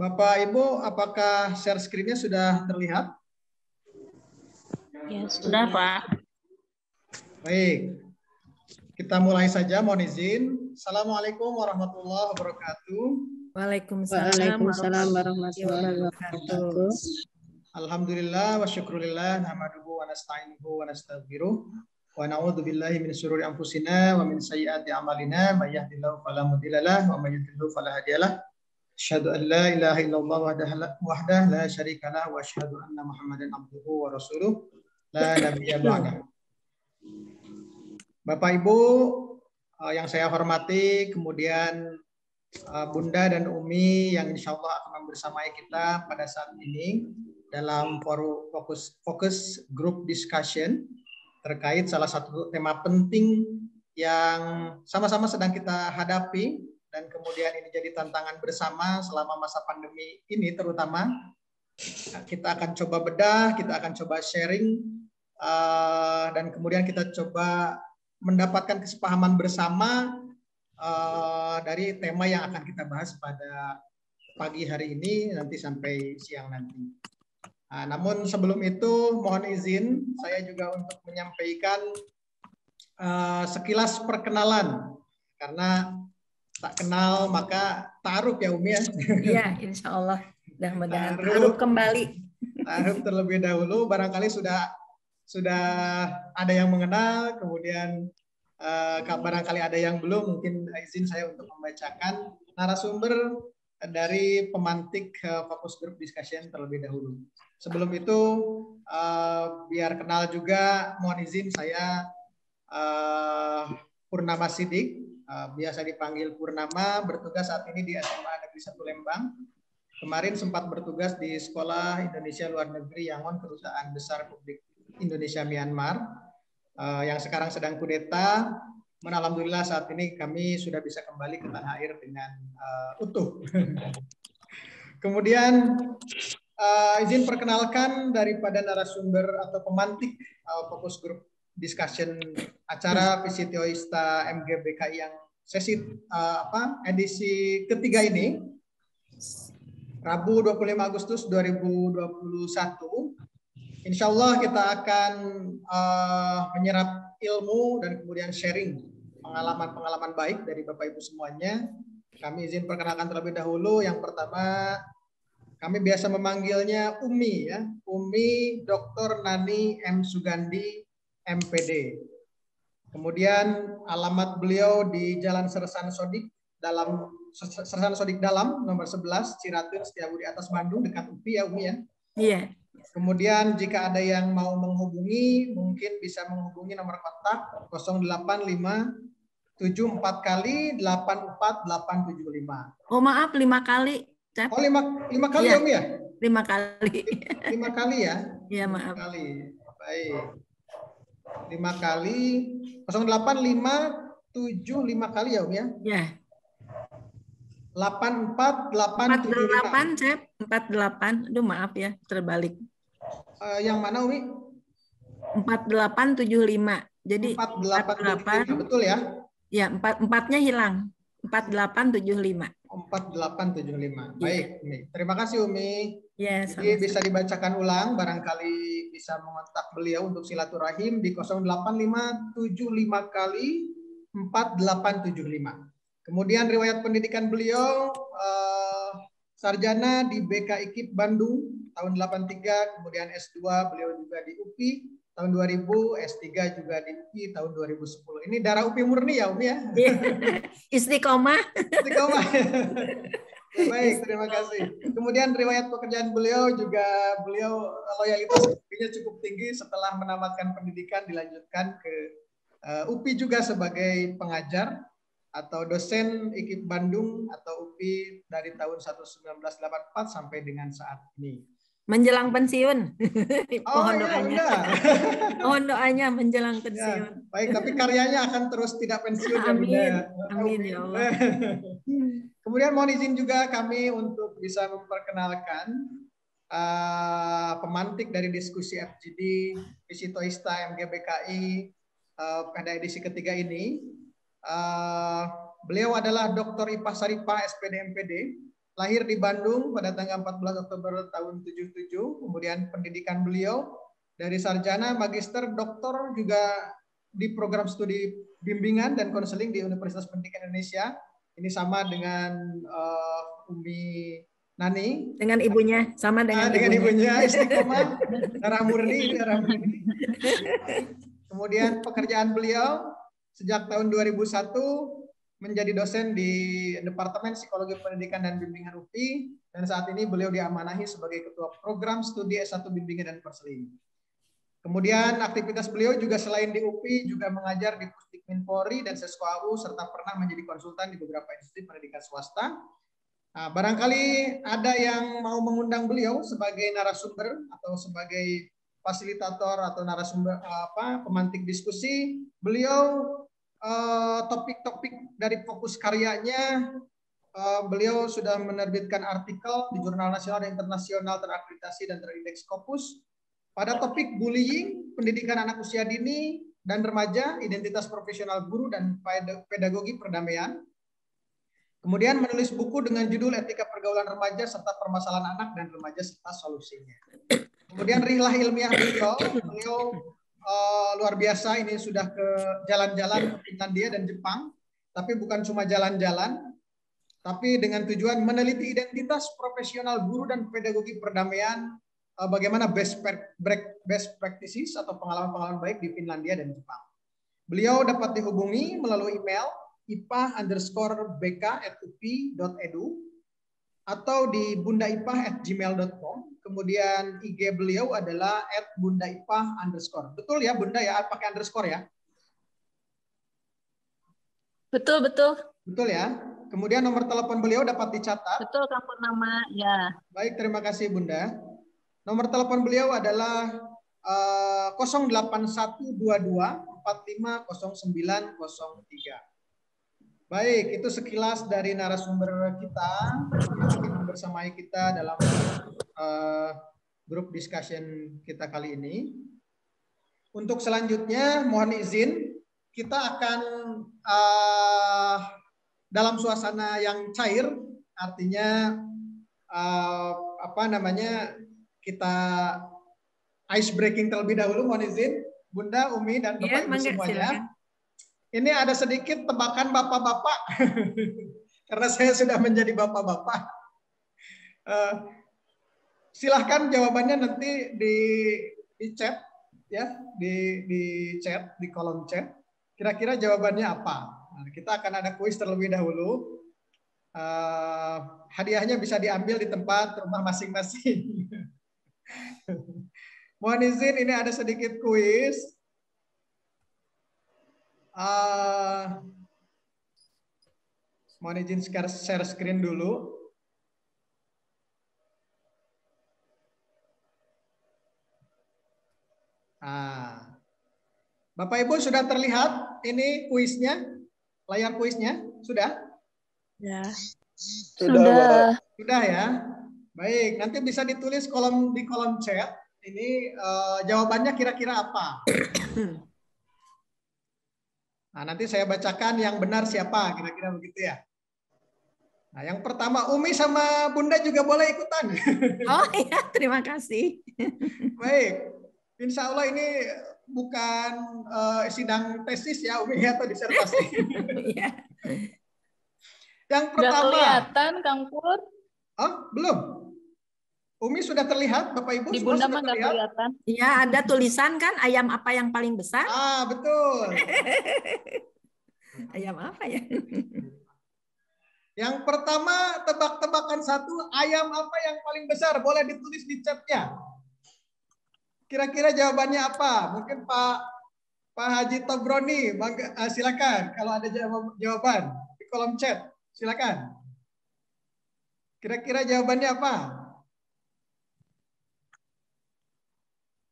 Bapak Ibu, apakah share screen-nya sudah terlihat? Ya, sudah, Pak. Baik. Kita mulai saja, mohon izin. Assalamualaikum warahmatullahi wabarakatuh. Waalaikumsalam, Waalaikumsalam warahmatullahi wabarakatuh. Alhamdulillah wa syukrulillah nahmaduhu wa nasta'inuhu wa nastaghfiruh wa na'udzu billahi min syururi anfusina wa min sayyiati a'malina may yahdihillahu fala mudhillalah wa may yudhlilhu fala hadiyalah. أشهد أن لا إله إلا la syarika lah wa asyhadu anna muhammadan abduhu wa Rasuluh, la nabiyya بعده Bapak Ibu eh, yang saya hormati, kemudian eh, Bunda dan Umi yang insya Allah akan bersamai kita pada saat ini dalam forum fokus fokus group discussion terkait salah satu tema penting yang sama-sama sedang kita hadapi dan kemudian ini jadi tantangan bersama selama masa pandemi ini terutama nah, kita akan coba bedah, kita akan coba sharing uh, dan kemudian kita coba mendapatkan kesepahaman bersama uh, dari tema yang akan kita bahas pada pagi hari ini nanti sampai siang nanti. Nah, namun sebelum itu mohon izin saya juga untuk menyampaikan uh, sekilas perkenalan karena tak kenal maka taruh ya Umi ya. Iya, insya Allah. Mudah-mudahan taruh kembali. Taruh terlebih dahulu, barangkali sudah sudah ada yang mengenal, kemudian eh, barangkali ada yang belum, mungkin izin saya untuk membacakan narasumber dari pemantik eh, fokus grup discussion terlebih dahulu. Sebelum itu, eh, biar kenal juga, mohon izin saya uh, Purnama Sidik, Eh, biasa dipanggil Purnama, bertugas saat ini di SMA Negeri 1 Lembang. Kemarin sempat bertugas di Sekolah Indonesia Luar Negeri Yangon Perusahaan Besar Publik Indonesia Myanmar eh, yang sekarang sedang kudeta. alhamdulillah saat ini kami sudah bisa kembali ke tanah air dengan uh, utuh. Kemudian uh, izin perkenalkan daripada narasumber atau pemantik uh, fokus grup discussion acara PCTOISTA MGBKI yang sesi uh, apa edisi ketiga ini Rabu 25 Agustus 2021 Insya Allah kita akan uh, menyerap ilmu dan kemudian sharing pengalaman-pengalaman baik dari Bapak Ibu semuanya. Kami izin perkenalkan terlebih dahulu. Yang pertama, kami biasa memanggilnya Umi ya, Umi Dr. Nani M Sugandi MPD. Kemudian alamat beliau di Jalan Sersan Sodik dalam Sersan Sodik dalam nomor 11 Ciratun Setiabudi atas Bandung dekat UPI ya Umi ya. Iya. Kemudian jika ada yang mau menghubungi mungkin bisa menghubungi nomor kontak 085 74 kali 84875. Oh maaf, lima kali. Cep. Oh, lima 5 kali iya. ya, Om ya? 5 kali. Lima kali ya? Iya, maaf. 5 kali. Baik. 5 kali 085 7 5 kali ya Om ya? Ya. 84 8 48 Cep, 48. Aduh maaf ya, terbalik. Uh, yang mana Umi? 4875. Jadi 48, 48 betul ya? Ya, empat empatnya hilang. 4875. 4875. Iya. Baik, Umi. Terima kasih Umi. Ya, Jadi sama. bisa dibacakan ulang barangkali bisa mengontak beliau untuk silaturahim di lima kali 4875. Kemudian riwayat pendidikan beliau eh, sarjana di BK IKIP Bandung tahun 83, kemudian S2 beliau juga di UPI tahun 2000, S3 juga di UPI tahun 2010. Ini darah UPI murni ya, Umi ya? Iya. Istiqomah. Istiqomah. Ya, baik, terima kasih. Kemudian riwayat pekerjaan beliau juga beliau loyalitas UPI-nya cukup tinggi setelah menamatkan pendidikan dilanjutkan ke uh, eh, UPI juga sebagai pengajar atau dosen IKIP Bandung atau UPI dari tahun 1984 sampai dengan saat ini menjelang pensiun. Oh, Mohon iya, doanya. Mohon doanya menjelang ya, pensiun. Ya, baik, tapi karyanya akan terus tidak pensiun. Ya, Amin. Ya, Amin ya Allah. Kemudian mohon izin juga kami untuk bisa memperkenalkan uh, pemantik dari diskusi FGD Visi Toista MGBKI uh, pada edisi ketiga ini. Uh, beliau adalah Dr. Ipa Saripa, SPD MPD, lahir di Bandung pada tanggal 14 Oktober tahun 77, kemudian pendidikan beliau dari sarjana, magister, doktor juga di program studi bimbingan dan konseling di Universitas Pendidikan Indonesia. Ini sama dengan uh, Umi Nani. Dengan ibunya, sama dengan, nah, dengan ibunya. ibunya Istiqomah, darah murni, darah murni. Kemudian pekerjaan beliau sejak tahun 2001 menjadi dosen di Departemen Psikologi Pendidikan dan Bimbingan UPI dan saat ini beliau diamanahi sebagai Ketua Program Studi S1 Bimbingan dan Perseling. Kemudian aktivitas beliau juga selain di UPI juga mengajar di Pusdikmin Polri dan SESKOAU serta pernah menjadi konsultan di beberapa institusi pendidikan swasta. Nah, barangkali ada yang mau mengundang beliau sebagai narasumber atau sebagai fasilitator atau narasumber apa pemantik diskusi. Beliau Eh, topik-topik uh, dari fokus karyanya uh, beliau sudah menerbitkan artikel di jurnal nasional dan internasional terakreditasi dan terindeks Scopus pada topik bullying, pendidikan anak usia dini dan remaja, identitas profesional guru dan pedagogi perdamaian. Kemudian menulis buku dengan judul Etika Pergaulan Remaja serta Permasalahan Anak dan Remaja serta Solusinya. Kemudian rihlah ilmiah beliau, beliau uh, luar biasa ini sudah ke jalan-jalan Finlandia dan Jepang, tapi bukan cuma jalan-jalan, tapi dengan tujuan meneliti identitas profesional guru dan pedagogi perdamaian eh, bagaimana best break, best practices atau pengalaman-pengalaman baik di Finlandia dan Jepang. Beliau dapat dihubungi melalui email ipah atau di bundaipah kemudian IG beliau adalah at Bunda Ipah underscore. Betul ya Bunda ya, pakai underscore ya? Betul, betul. Betul ya. Kemudian nomor telepon beliau dapat dicatat. Betul, kampung nama ya. Baik, terima kasih Bunda. Nomor telepon beliau adalah uh, eh, 08122 tiga. Baik, itu sekilas dari narasumber kita yang bersamai kita dalam uh, grup discussion kita kali ini. Untuk selanjutnya, mohon izin kita akan uh, dalam suasana yang cair, artinya uh, apa namanya kita ice breaking terlebih dahulu. Mohon izin, Bunda, Umi, dan iya, Bapak ya, semuanya. Silakan ini ada sedikit tebakan bapak-bapak. Karena saya sudah menjadi bapak-bapak. Eh, silahkan jawabannya nanti di, di chat ya di di chat di kolom chat kira-kira jawabannya apa nah, kita akan ada kuis terlebih dahulu uh, hadiahnya bisa diambil di tempat rumah masing-masing mohon izin ini ada sedikit kuis Eh, mohon izin share, share screen dulu. Ah. Bapak Ibu sudah terlihat ini kuisnya? Layar kuisnya sudah? Ya. Sudah. Sudah, sudah ya. Baik, nanti bisa ditulis kolom di kolom chat ini uh, jawabannya kira-kira apa? Nah, nanti saya bacakan yang benar siapa, kira-kira begitu ya. Nah, yang pertama Umi sama Bunda juga boleh ikutan. Oh iya, terima kasih. Baik. Insya Allah ini bukan uh, sidang tesis ya Umi atau disertasi. Iya. yang pertama. Sudah kelihatan Kang Pur? Oh, belum. Umi sudah terlihat, Bapak Ibu? Di Bunda mah kelihatan. Iya, ada tulisan kan ayam apa yang paling besar? Ah, betul. ayam apa ya? Yang pertama tebak-tebakan satu ayam apa yang paling besar? Boleh ditulis di chatnya. Kira-kira jawabannya apa? Mungkin Pak Pak Haji Tobroni, uh, silakan kalau ada jawaban di kolom chat, silakan. Kira-kira jawabannya apa?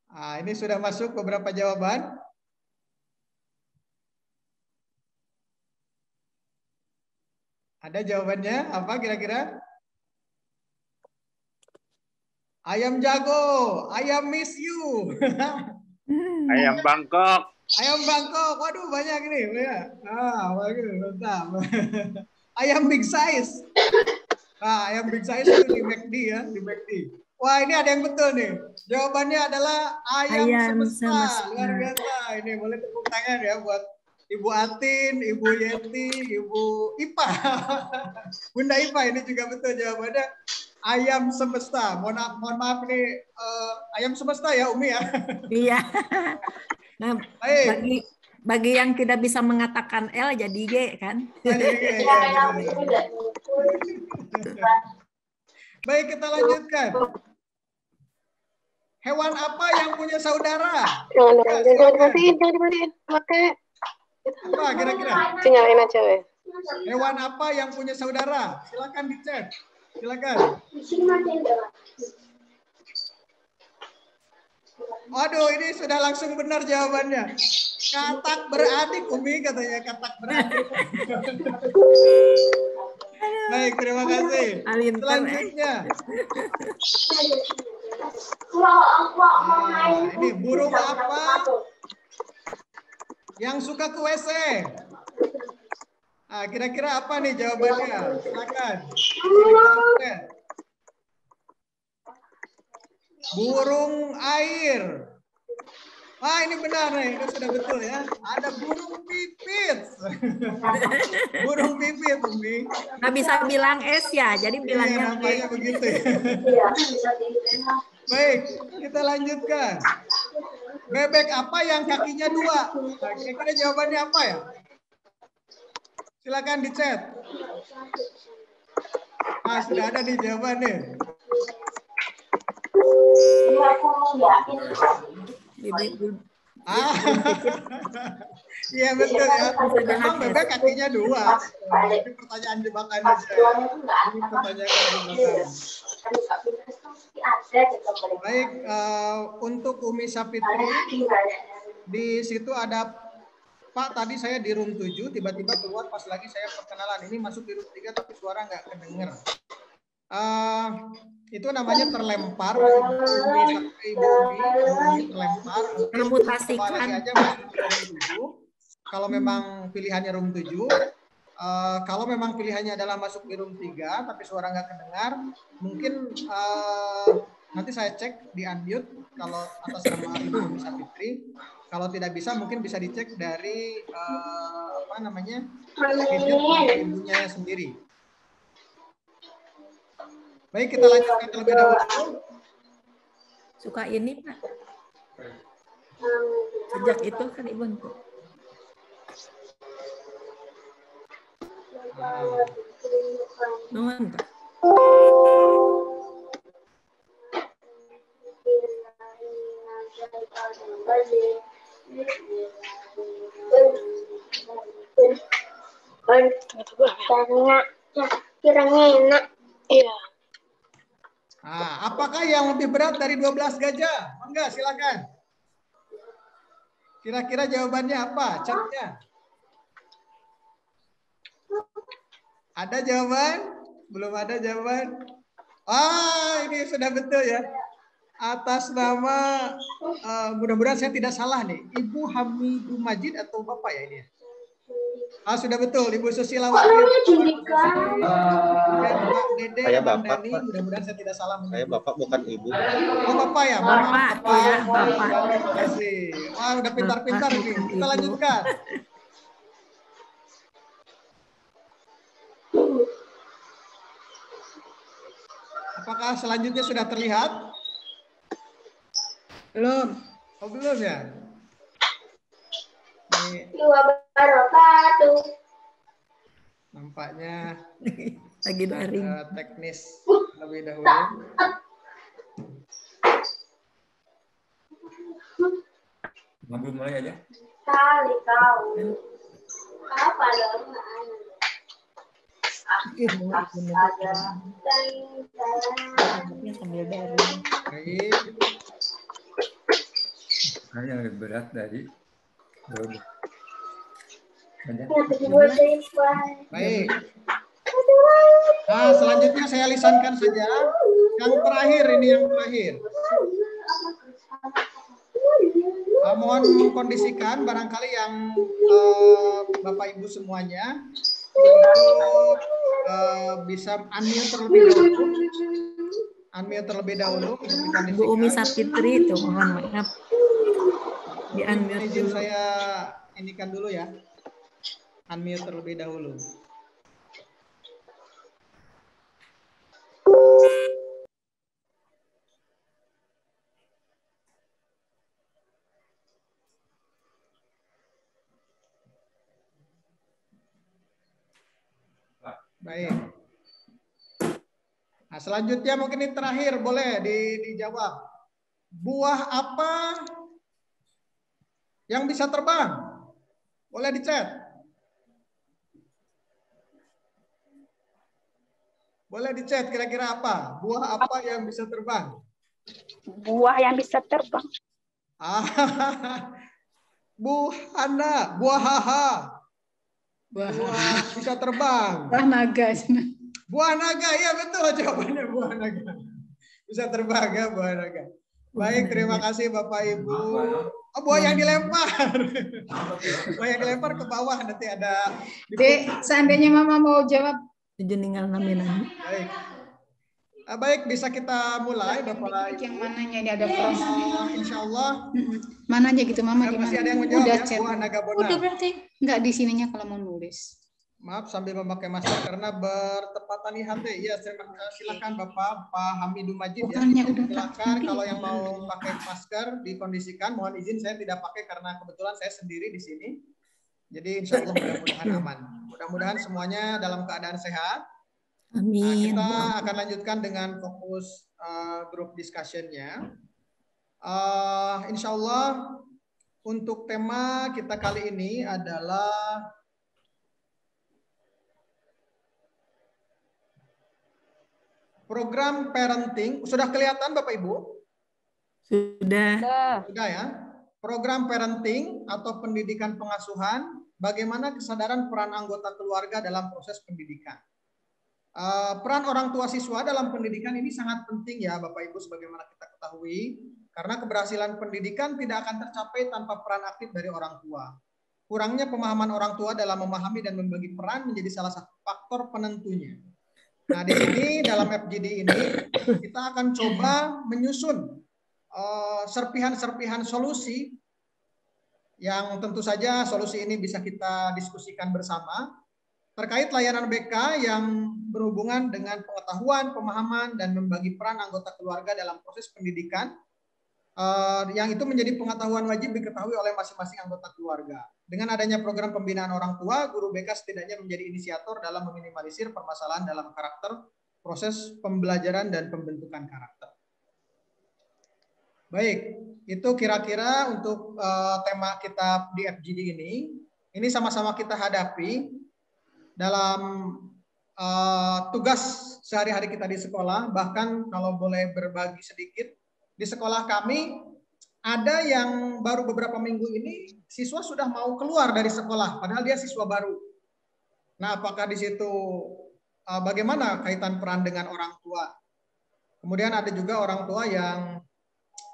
Nah, ini sudah masuk beberapa jawaban. Ada jawabannya apa kira-kira? Ayam jago, ayam miss you. ayam Bangkok. Ayam Bangkok. Waduh banyak nih. Ah, mantap. ayam big size. Nah, ayam big size itu di McD ya, di McD. Wah ini ada yang betul nih. Jawabannya adalah ayam, ayam semesta. Luar biasa. Ini boleh tepuk tangan ya buat Ibu Atin, Ibu Yeti, Ibu Ipa. Bunda Ipa ini juga betul jawabannya ayam semesta. Mohon, mohon maaf nih eh, uh, ayam semesta ya Umi ya. Iya. Nah, Baik. bagi bagi yang tidak bisa mengatakan L jadi G kan. Jadi, ya, ya. Baik kita lanjutkan. Hewan apa yang punya saudara? Jangan, ya, jangan, jangan dimatiin, jangan dimatiin. Pakai. Apa kira-kira? Sinyalin aja, weh. Hewan apa yang punya saudara? Silakan dicek. Silakan. Waduh, ini sudah langsung benar jawabannya. Katak beradik, Umi katanya. Katak beradik. Baik, terima kasih. Eh. Selanjutnya ini burung apa yang suka ke WC? Ah, kira-kira apa nih jawabannya? Silakan. Burung air. Wah ini benar nih, itu sudah betul ya. Ada burung pipit. burung pipit, Umi. Nggak bisa bilang es ya, jadi iya, bilangnya. ya, namanya begitu ya. Iya, Baik, kita lanjutkan. Bebek apa yang kakinya dua? kira-kira jawabannya apa ya? Silakan dicat. Ah, sudah ada di jawabannya. Iya, Ah, iya betul ya. Memang bebek kakinya dua. Tapi pertanyaan jebakan aja. Ini pertanyaan jebakan. Baik, uh, untuk Umi Sapitri, di situ ada Pak, tadi saya di room 7, tiba-tiba keluar pas lagi saya perkenalan. Ini masuk di room 3 tapi suara nggak kedenger. Uh, itu namanya terlempar ibu terlempar remutasikan aja dulu. kalau memang pilihannya room 7 Uh, kalau memang pilihannya adalah masuk di room 3 tapi suara nggak kedengar, mungkin uh, nanti saya cek di unmute kalau atas nama Ibu bisa Fitri. Kalau tidak bisa mungkin bisa dicek dari uh, apa namanya ibunya sendiri. Baik, kita lanjutkan terlebih iya. dahulu. Suka ini, Pak. Sejak itu kan Ibu. Nuhun, Pak. Kiranya enak. Iya. Nah, apakah yang lebih berat dari 12 gajah? Mangga, silakan. Kira-kira jawabannya apa? Catnya. Ada jawaban? Belum ada jawaban? Ah, ini sudah betul ya. Atas nama, uh, mudah-mudahan saya tidak salah nih, Ibu Hamidu Majid atau Bapak ya ini ya? Ah sudah betul, Ibu Susila. Kok namanya Judika? Ah, Pak Dede, saya bapak, mudah-mudahan saya tidak salah. Saya bapak bukan ibu. Oh bapak ya, bapak. Bapak, bapak. bapak. Ya, bapak. Terima kasih. Wah udah pintar-pintar nih. Kita lanjutkan. Apakah selanjutnya sudah terlihat? Belum. Oh belum ya. Iya. wabarakatuh. Nampaknya lagi daring. Eh, teknis lebih dahulu. Mabul mulai aja. Kali tahu. Apa dong? Astaga. sambil daring. ini Hanya lebih berat dari Ya, Baik. Nah, selanjutnya saya lisankan saja. Yang terakhir ini yang terakhir. Uh, mohon mengkondisikan barangkali yang uh, Bapak Ibu semuanya untuk uh, eh, bisa unmute terlebih dahulu. Unmute terlebih dahulu. Bu Umi Sapitri itu mohon maaf di unmute izin dulu. saya kan dulu ya unmute terlebih dahulu Baik. Nah, selanjutnya mungkin ini terakhir boleh di, dijawab. Buah apa yang bisa terbang. Boleh dicat. Boleh dicat kira-kira apa? Buah apa yang bisa terbang? Buah yang bisa terbang. Buhana, Anda, Buah. buah bisa terbang. Buah naga. Buah naga, iya betul jawabannya buah naga. Bisa terbang ya buah naga. Baik, terima kasih Bapak Ibu. Oh, buah yang hmm. dilempar. buah yang dilempar ke bawah nanti ada. Dek, seandainya Mama mau jawab jenengan namanya. Baik. Ah, baik, bisa kita mulai Bapak. Yang mananya ini ada promo. Insya Allah. Mananya gitu Mama gimana? Masih ada yang menjawab Udah ya, chat. Udah berarti? Enggak di sininya kalau mau nulis. Maaf sambil memakai masker karena bertepatan di HT. Iya, eh, silakan Bapak Pak Hamidu Majid ya. Bukannya ya. Silakan kalau yang mau pakai masker dikondisikan. Mohon izin saya tidak pakai karena kebetulan saya sendiri di sini. Jadi insya Allah mudah-mudahan aman. Mudah-mudahan semuanya dalam keadaan sehat. Nah, Amin. Nah, kita akan lanjutkan dengan fokus uh, grup discussionnya. Uh, insya Allah untuk tema kita kali ini adalah program parenting sudah kelihatan Bapak Ibu? Sudah. Sudah ya. Program parenting atau pendidikan pengasuhan, bagaimana kesadaran peran anggota keluarga dalam proses pendidikan. Eh, peran orang tua siswa dalam pendidikan ini sangat penting ya Bapak Ibu sebagaimana kita ketahui karena keberhasilan pendidikan tidak akan tercapai tanpa peran aktif dari orang tua. Kurangnya pemahaman orang tua dalam memahami dan membagi peran menjadi salah satu faktor penentunya. Nah, di sini dalam FGD ini kita akan coba menyusun eh, serpihan-serpihan uh, solusi yang tentu saja solusi ini bisa kita diskusikan bersama terkait layanan BK yang berhubungan dengan pengetahuan, pemahaman, dan membagi peran anggota keluarga dalam proses pendidikan uh, yang itu menjadi pengetahuan wajib diketahui oleh masing-masing anggota keluarga. Dengan adanya program pembinaan orang tua, guru BK setidaknya menjadi inisiator dalam meminimalisir permasalahan dalam karakter, proses pembelajaran dan pembentukan karakter. Baik, itu kira-kira untuk uh, tema kita di FGD ini. Ini sama-sama kita hadapi dalam uh, tugas sehari-hari kita di sekolah. Bahkan kalau boleh berbagi sedikit, di sekolah kami ada yang baru beberapa minggu ini siswa sudah mau keluar dari sekolah padahal dia siswa baru. Nah, apakah di situ eh, bagaimana kaitan peran dengan orang tua? Kemudian ada juga orang tua yang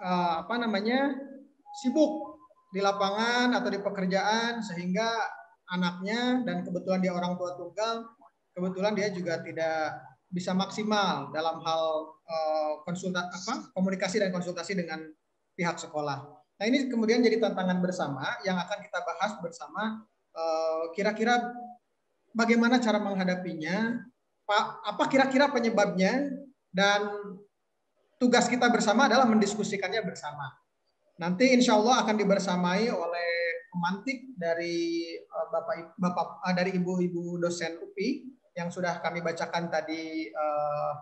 eh, apa namanya? sibuk di lapangan atau di pekerjaan sehingga anaknya dan kebetulan dia orang tua tunggal, kebetulan dia juga tidak bisa maksimal dalam hal eh, konsultasi komunikasi dan konsultasi dengan pihak sekolah. Nah ini kemudian jadi tantangan bersama yang akan kita bahas bersama eh, kira-kira bagaimana cara menghadapinya, apa kira-kira penyebabnya, dan tugas kita bersama adalah mendiskusikannya bersama. Nanti insya Allah akan dibersamai oleh pemantik dari eh, bapak, bapak eh, dari ibu-ibu dosen UPI yang sudah kami bacakan tadi uh,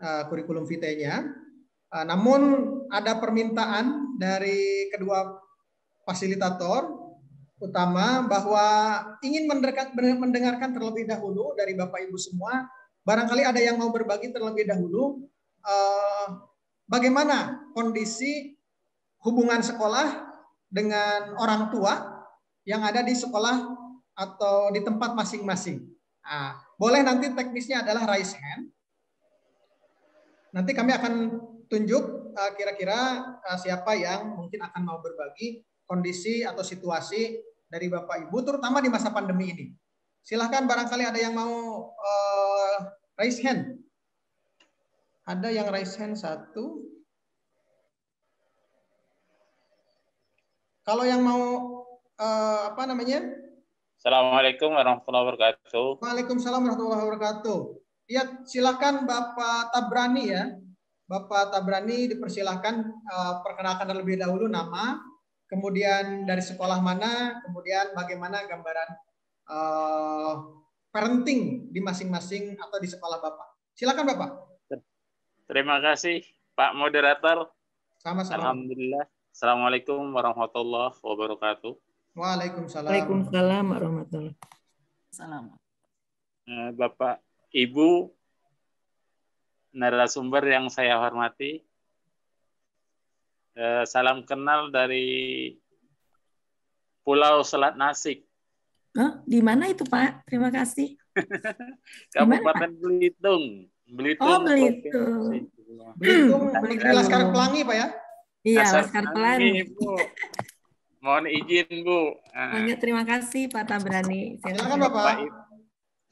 uh, kurikulum vitae-nya. Ah, namun ada permintaan dari kedua fasilitator utama bahwa ingin mendengarkan terlebih dahulu dari Bapak Ibu semua. Barangkali ada yang mau berbagi terlebih dahulu eh, bagaimana kondisi hubungan sekolah dengan orang tua yang ada di sekolah atau di tempat masing-masing. Nah, boleh nanti teknisnya adalah raise hand. Nanti kami akan tunjuk eh, kira-kira eh, siapa yang mungkin akan mau berbagi kondisi atau situasi dari Bapak Ibu, terutama di masa pandemi ini. Silahkan barangkali ada yang mau uh, raise hand. Ada yang raise hand satu. Kalau yang mau uh, apa namanya? Assalamualaikum warahmatullahi wabarakatuh. Waalaikumsalam warahmatullahi wabarakatuh. Ya, silahkan Bapak Tabrani ya. Bapak Tabrani dipersilahkan uh, perkenalkan terlebih dahulu nama, kemudian dari sekolah mana, kemudian bagaimana gambaran uh, parenting di masing-masing atau di sekolah Bapak. Silakan Bapak. Terima kasih Pak Moderator. Sama-sama. Alhamdulillah. Assalamualaikum warahmatullahi wabarakatuh. Waalaikumsalam. Waalaikumsalam warahmatullahi wabarakatuh. Salam. Eh, Bapak, Ibu, narasumber yang saya hormati. Eh, salam kenal dari Pulau Selat Nasik. Oh, di mana itu Pak? Terima kasih. Kabupaten Belitung. Belitung. Oh, Belitung. Belitung, nah, Belitung Laskar Pelangi Pak ya? Iya, Laskar Pelangi. Bu. Mohon izin Bu. Banyak terima kasih Pak Tabrani. Silakan Bapak. Bapak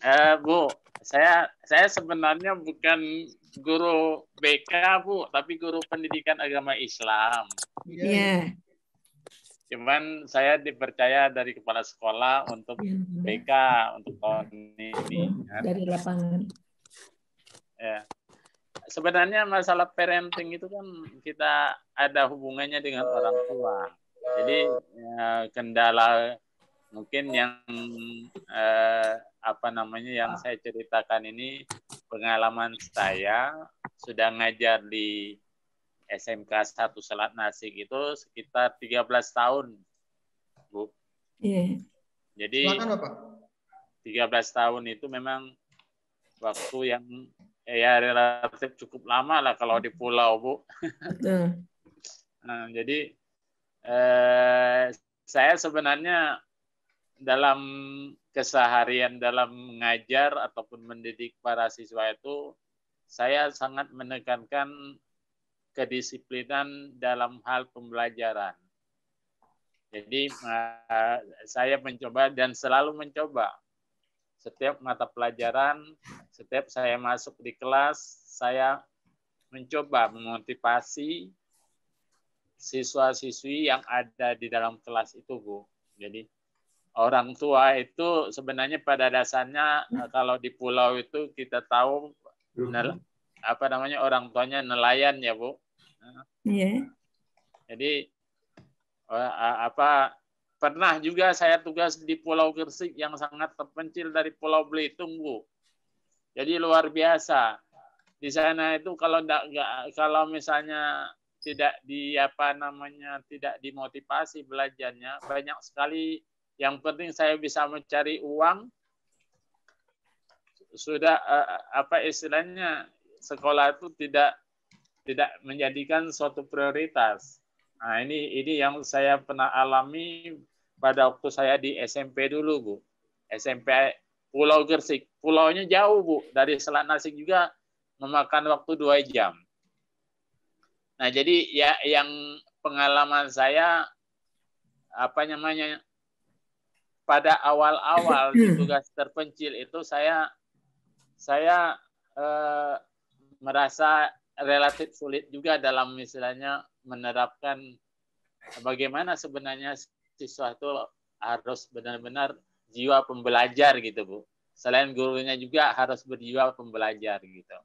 Eh, Bu, saya saya sebenarnya bukan guru BK, Bu, tapi guru pendidikan agama Islam. Iya. Yeah. Cuman saya dipercaya dari kepala sekolah untuk iya, BK untuk tahun ini. Ya. Dari lapangan. Ya. Sebenarnya masalah parenting itu kan kita ada hubungannya dengan orang tua. Jadi ya, kendala mungkin yang eh, apa namanya yang ah. saya ceritakan ini pengalaman saya sudah ngajar di SMK satu Selat Nasik itu sekitar 13 tahun, Bu. Yeah. Jadi Bapak. 13 tahun itu memang waktu yang eh, ya relatif cukup lama lah kalau di pulau, Bu. Betul. nah, jadi eh, saya sebenarnya dalam keseharian dalam mengajar ataupun mendidik para siswa itu saya sangat menekankan kedisiplinan dalam hal pembelajaran. Jadi eh, saya mencoba dan selalu mencoba. Setiap mata pelajaran, setiap saya masuk di kelas, saya mencoba memotivasi siswa-siswi yang ada di dalam kelas itu, Bu. Jadi orang tua itu sebenarnya pada dasarnya eh, hmm. kalau di pulau itu kita tahu hmm. nel, apa namanya orang tuanya nelayan ya bu. Iya. Nah, jadi eh, apa pernah juga saya tugas di Pulau Gersik yang sangat terpencil dari Pulau Belitung bu. Jadi luar biasa di sana itu kalau enggak, enggak kalau misalnya tidak di apa namanya tidak dimotivasi belajarnya banyak sekali yang penting saya bisa mencari uang. Sudah eh, apa istilahnya sekolah itu tidak tidak menjadikan suatu prioritas. Nah, ini ini yang saya pernah alami pada waktu saya di SMP dulu, Bu. SMP Pulau Gersik. Pulaunya jauh, Bu. Dari Selat Nasik juga memakan waktu dua jam. Nah, jadi ya yang pengalaman saya apa namanya pada awal-awal di hmm. tugas terpencil itu saya saya eh, merasa relatif sulit juga dalam misalnya menerapkan bagaimana sebenarnya siswa itu harus benar-benar jiwa pembelajar gitu bu. Selain gurunya juga harus berjiwa pembelajar gitu.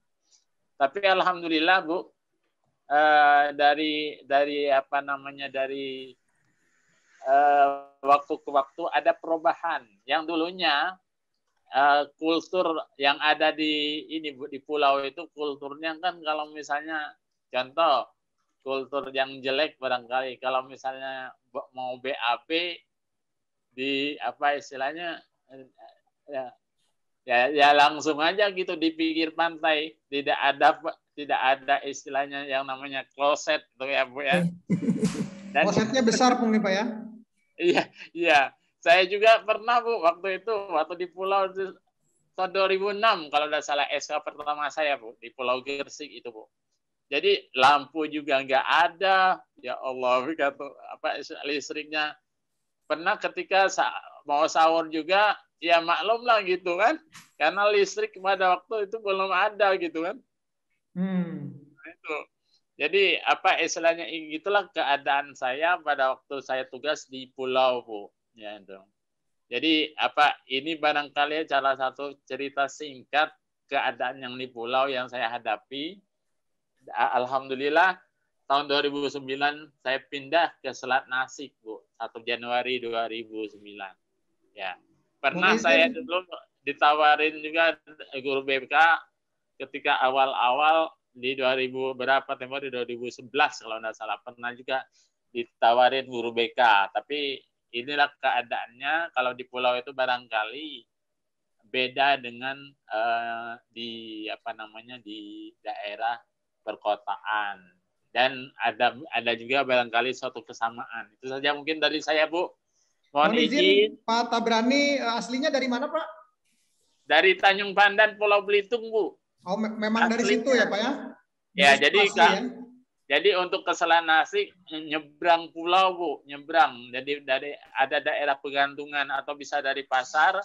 Tapi alhamdulillah bu eh, dari dari apa namanya dari uh, waktu ke waktu ada perubahan yang dulunya uh, kultur yang ada di ini di pulau itu kulturnya kan kalau misalnya contoh kultur yang jelek barangkali kalau misalnya mau BAP di apa istilahnya eh, ya, ya ya langsung aja gitu di pinggir pantai tidak ada tidak ada istilahnya yang namanya kloset tuh gitu ya bu ya Dan, klosetnya besar pun nih pak ya Iya, iya. Saya juga pernah Bu waktu itu waktu di pulau tahun 2006 kalau tidak salah SK pertama saya Bu di Pulau Gersik itu Bu. Jadi lampu juga nggak ada. Ya Allah, kata apa listriknya. Pernah ketika sa mau sahur juga ya maklum lah gitu kan. Karena listrik pada waktu itu belum ada gitu kan. Hmm. Nah, itu jadi apa istilahnya itulah keadaan saya pada waktu saya tugas di pulau Bu. Ya itu. Jadi apa ini barangkali salah satu cerita singkat keadaan yang di pulau yang saya hadapi. Alhamdulillah tahun 2009 saya pindah ke Selat Nasik Bu, 1 Januari 2009. Ya. Pernah Mungkin. saya dulu ditawarin juga guru BK ketika awal-awal di 2000 berapa tembok di 2011 kalau nggak salah pernah juga ditawarin guru BK tapi inilah keadaannya kalau di pulau itu barangkali beda dengan uh, di apa namanya di daerah perkotaan dan ada ada juga barangkali suatu kesamaan itu saja mungkin dari saya Bu mohon, mohon izin, izin Pak Tabrani eh, aslinya dari mana Pak dari Tanjung Pandan Pulau Belitung Bu Oh, me memang dari situ ya Pak ya? Ya, Mas jadi kan, ya? jadi untuk kesalahan nasi nyebrang pulau Bu, nyebrang. Jadi dari ada daerah pegantungan atau bisa dari pasar.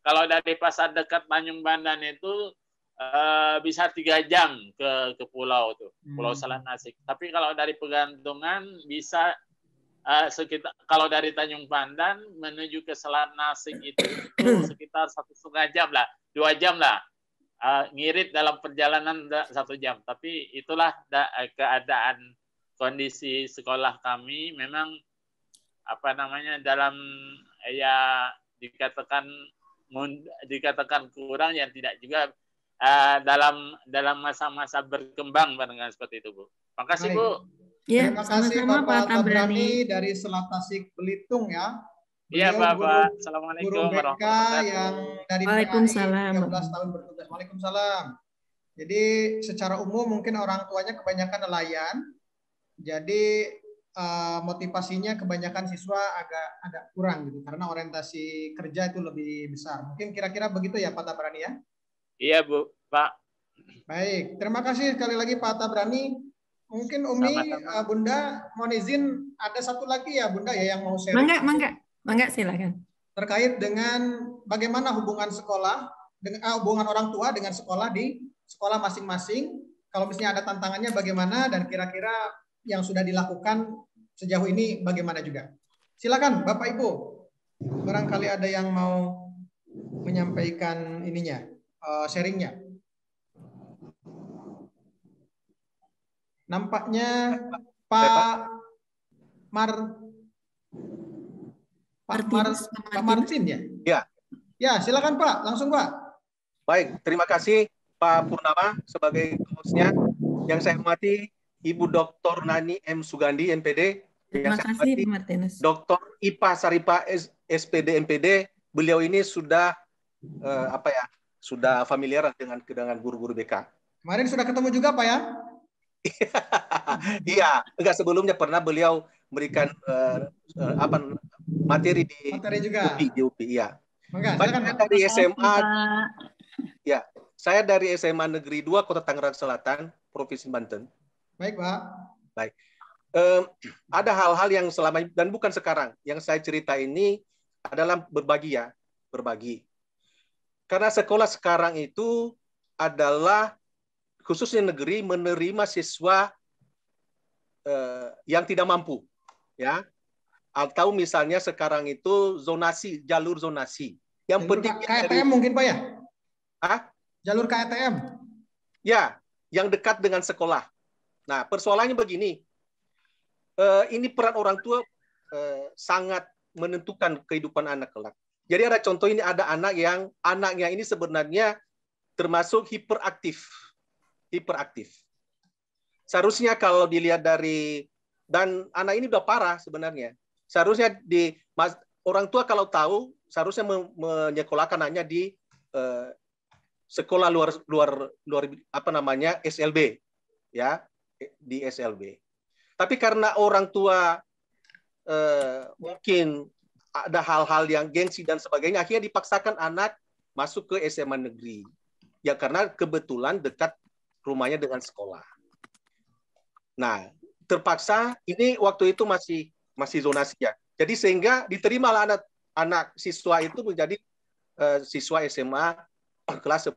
Kalau dari pasar dekat Tanjung Bandan itu Uh, bisa tiga jam ke ke pulau tuh pulau hmm. Nasik. Tapi kalau dari Pegantungan bisa uh, sekitar kalau dari Tanjung Pandan menuju ke Selat Nasik itu sekitar satu setengah jam lah, dua jam lah uh, ngirit dalam perjalanan satu jam. Tapi itulah da, eh, keadaan kondisi sekolah kami memang apa namanya dalam eh, ya dikatakan dikatakan kurang yang tidak juga uh, dalam dalam masa-masa berkembang barangkali seperti itu Bu. Makasih kasih Bu. Ya, Terima kasih Bapak Tabrani dari Selatasik Belitung ya. Iya Bapak. Assalamualaikum warahmatullahi wabarakatuh. Yang dari Waalaikumsalam. 13 tahun bertugas. Waalaikumsalam. Jadi secara umum mungkin orang tuanya kebanyakan nelayan. Jadi uh, motivasinya kebanyakan siswa agak agak kurang gitu karena orientasi kerja itu lebih besar. Mungkin kira-kira begitu ya Pak Tabrani ya? Iya Bu, Pak. Baik, terima kasih sekali lagi Pak Tabrani mungkin Umi, Sama -sama. Eh, Bunda mohon izin ada satu lagi ya Bunda ya yang mau share. Mangga, mangga. Mangga silakan. Terkait dengan bagaimana hubungan sekolah dengan ah, hubungan orang tua dengan sekolah di sekolah masing-masing. Kalau misalnya ada tantangannya bagaimana dan kira-kira yang sudah dilakukan sejauh ini bagaimana juga. Silakan Bapak Ibu. Barangkali ada yang mau menyampaikan ininya, eh, sharingnya. Nampaknya Pak Mar Pak, Martin ya? Ya. Ya, silakan Pak, langsung Pak. Baik, terima kasih Pak Purnama sebagai hostnya yang saya hormati Ibu Dr. Nani M. Sugandi, NPD Terima yang kasih, hormati Martinus. Dr. Ipa Saripa, SPD, MPD. Beliau ini sudah eh, apa ya? Sudah familiar dengan dengan guru-guru BK. Kemarin sudah ketemu juga, Pak ya? iya, enggak sebelumnya pernah beliau memberikan eh, eh apa materi di materi juga UPI, di UPI ya. Banyak dari SMA. Ya, saya dari SMA Negeri 2 Kota Tangerang Selatan, Provinsi Banten. Baik, Pak. Baik. Um, ada hal-hal yang selama dan bukan sekarang yang saya cerita ini adalah berbagi ya, berbagi. Karena sekolah sekarang itu adalah khususnya negeri menerima siswa uh, yang tidak mampu, ya atau misalnya sekarang itu zonasi jalur zonasi. Yang jalur penting KTM dari, mungkin Pak ya? Hah? Jalur KTM. Ya, yang dekat dengan sekolah. Nah, persoalannya begini. Eh, ini peran orang tua eh, sangat menentukan kehidupan anak kelak. Jadi ada contoh ini ada anak yang anaknya ini sebenarnya termasuk hiperaktif. Hiperaktif. Seharusnya kalau dilihat dari dan anak ini udah parah sebenarnya seharusnya di mas, orang tua kalau tahu seharusnya menyekolahkan anaknya di eh, sekolah luar luar luar apa namanya SLB ya di SLB. Tapi karena orang tua eh, mungkin ada hal-hal yang gengsi dan sebagainya akhirnya dipaksakan anak masuk ke SMA negeri. Ya karena kebetulan dekat rumahnya dengan sekolah. Nah, terpaksa ini waktu itu masih masih zonasi ya. Jadi sehingga diterimalah anak anak siswa itu menjadi uh, siswa SMA kelas 10.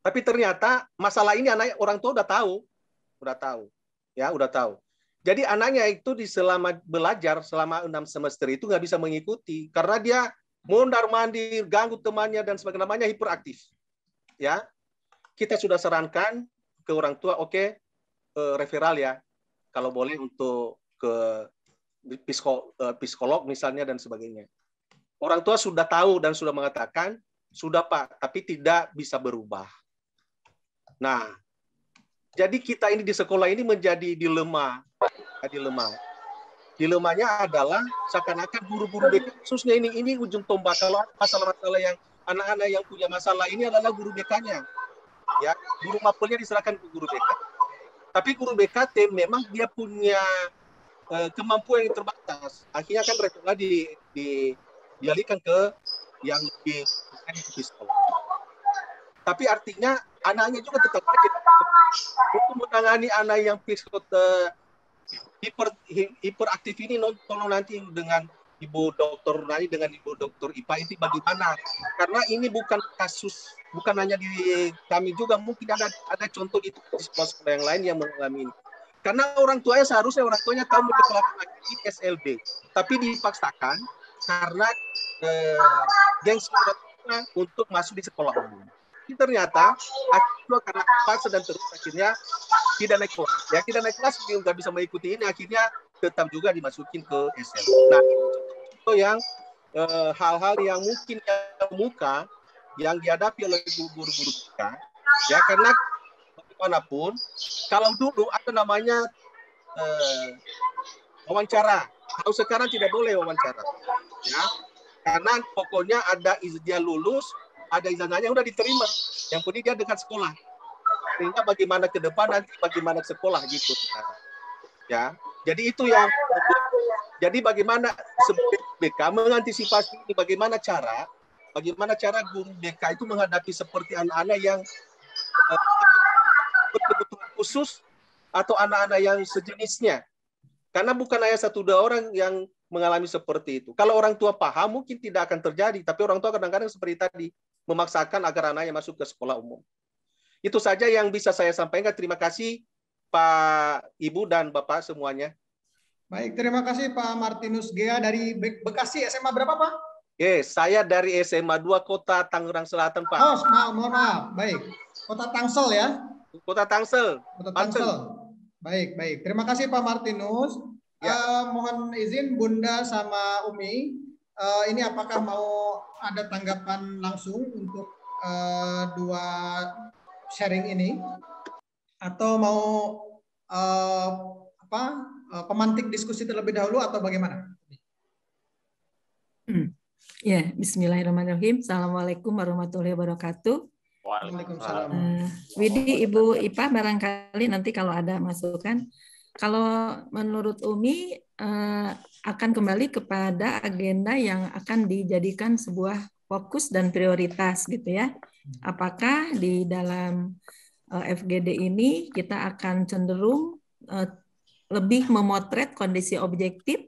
Tapi ternyata masalah ini anak orang tua udah tahu, udah tahu, ya udah tahu. Jadi anaknya itu di selama belajar selama enam semester itu nggak bisa mengikuti karena dia mondar mandir, ganggu temannya dan sebagainya hiperaktif. Ya, kita sudah sarankan ke orang tua, oke okay, eh, referral ya, kalau boleh untuk ke eh, psikolog, misalnya dan sebagainya. Orang tua sudah tahu dan sudah mengatakan, sudah Pak, tapi tidak bisa berubah. Nah, jadi kita ini di sekolah ini menjadi dilema. Dilema. Dilemanya adalah seakan-akan guru-guru BK, khususnya ini ini ujung tombak kalau masalah-masalah yang anak-anak yang punya masalah ini adalah guru BK-nya. Ya, guru mapelnya diserahkan ke guru BK. Tapi guru BK memang dia punya Eh, kemampuan yang terbatas akhirnya kan mereka di, di dialihkan ke yang lebih pistol tapi artinya anaknya juga tetap sakit untuk menangani anak yang pistol eh, hiper hiperaktif ini tolong nanti dengan ibu dokter Nani dengan ibu dokter Ipa itu bagaimana karena ini bukan kasus bukan hanya di kami juga mungkin ada ada contoh di sekolah-sekolah yang lain yang mengalami ini karena orang tuanya seharusnya orang tuanya tahu melakukan SLB, tapi dipaksakan karena eh, geng sekolahnya untuk masuk di sekolah umum. ternyata akhirnya karena dipaksa dan terus akhirnya tidak naik kelas. Ya tidak naik kelas dia nggak bisa mengikuti ini akhirnya tetap juga dimasukin ke SLB. Nah itu yang eh, hal-hal eh, yang mungkin yang muka yang dihadapi oleh guru-guru kita ya karena manapun, kalau dulu ada namanya eh, wawancara, kalau sekarang tidak boleh wawancara, ya karena pokoknya ada izin dia lulus, ada yang sudah diterima, yang penting dia dekat sekolah. Sehingga bagaimana ke depan nanti bagaimana sekolah gitu Ya, jadi itu yang jadi bagaimana BK mengantisipasi ini, bagaimana cara bagaimana cara guru BK itu menghadapi seperti anak-anak yang eh, berkebutuhan khusus atau anak-anak yang sejenisnya. Karena bukan hanya satu dua orang yang mengalami seperti itu. Kalau orang tua paham mungkin tidak akan terjadi, tapi orang tua kadang-kadang seperti tadi memaksakan agar anaknya masuk ke sekolah umum. Itu saja yang bisa saya sampaikan. Terima kasih Pak Ibu dan Bapak semuanya. Baik, terima kasih Pak Martinus Gea dari Be Bekasi SMA berapa Pak? Oke, saya dari SMA 2 Kota Tangerang Selatan Pak. Oh, maaf, maaf. Baik, Kota Tangsel ya. Kota Tangsel. Kota Tangsel. Baik, baik. Terima kasih Pak Martinus. Ya. Uh, mohon izin Bunda sama Umi, uh, ini apakah mau ada tanggapan langsung untuk uh, dua sharing ini atau mau uh, apa uh, pemantik diskusi terlebih dahulu atau bagaimana? Hmm. Ya, Bismillahirrahmanirrahim. Assalamualaikum warahmatullahi wabarakatuh. Waalaikumsalam. Uh, Widi, Ibu Ipa barangkali nanti kalau ada masukan. Kalau menurut Umi uh, akan kembali kepada agenda yang akan dijadikan sebuah fokus dan prioritas gitu ya. Hmm. Apakah di dalam uh, eh, FGD ini kita akan cenderung uh, lebih memotret kondisi objektif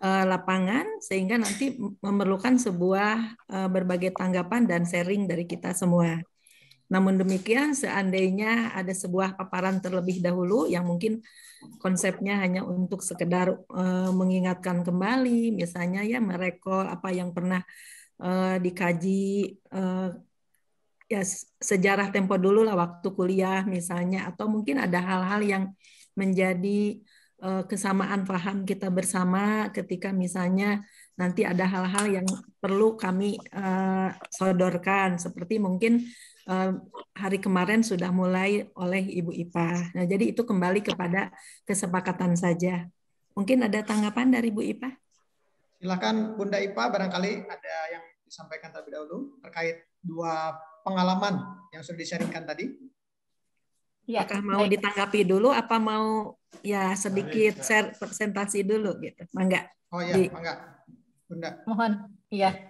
lapangan sehingga nanti memerlukan sebuah berbagai tanggapan dan sharing dari kita semua. Namun demikian, seandainya ada sebuah paparan terlebih dahulu yang mungkin konsepnya hanya untuk sekedar e, mengingatkan kembali, misalnya ya merekol apa yang pernah e, dikaji e, ya sejarah tempo dulu lah waktu kuliah misalnya, atau mungkin ada hal-hal yang menjadi e, kesamaan paham kita bersama ketika misalnya nanti ada hal-hal yang perlu kami uh, sodorkan seperti mungkin Eh, hari kemarin sudah mulai oleh Ibu Ipa. Nah, jadi itu kembali kepada kesepakatan saja. Mungkin ada tanggapan dari Ibu Ipa? Silakan Bunda Ipa barangkali ada yang disampaikan terlebih dahulu terkait dua pengalaman yang sudah disaringkan tadi. Ya, Apakah mau baik. ditanggapi dulu apa mau ya sedikit share presentasi dulu gitu? Mangga. Oh iya, Di. mangga. Bunda. Mohon. Iya.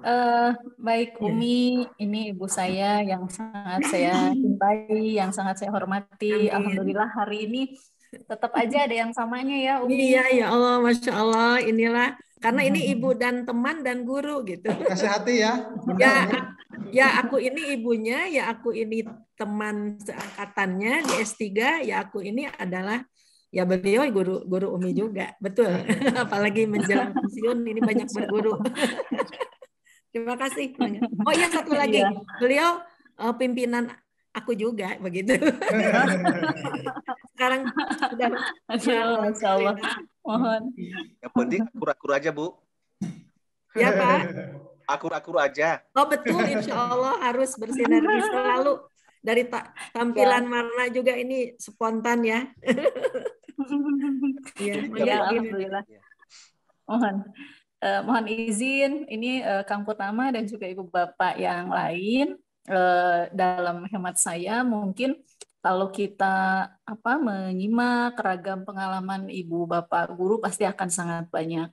Uh, baik iya. Umi, ini ibu saya yang sangat saya cintai, yang sangat saya hormati. Amin. Alhamdulillah hari ini tetap aja ada yang samanya ya Umi. Iya ya Allah, masya Allah, inilah karena ini ibu dan teman dan guru gitu. Kasih hati ya. ya, ya aku ini ibunya, ya aku ini teman seangkatannya di S3, ya aku ini adalah ya beliau guru guru Umi juga, betul. Apalagi menjelang pensiun ini banyak berguru. Terima kasih banyak. Oh iya satu lagi, iya. beliau uh, pimpinan aku juga begitu. Sekarang sudah. Masya Allah. Mohon. Yang penting akur-akur aja bu. Ya Pak. Akur-akur aja. Oh betul, Insya Allah harus bersinergi selalu. Dari ta tampilan ya. Marna juga ini spontan ya. ya, ya Alhamdulillah. Mohon eh, mohon izin ini eh, Kang Putama dan juga Ibu Bapak yang lain eh, dalam hemat saya mungkin kalau kita apa menyimak ragam pengalaman Ibu Bapak guru pasti akan sangat banyak.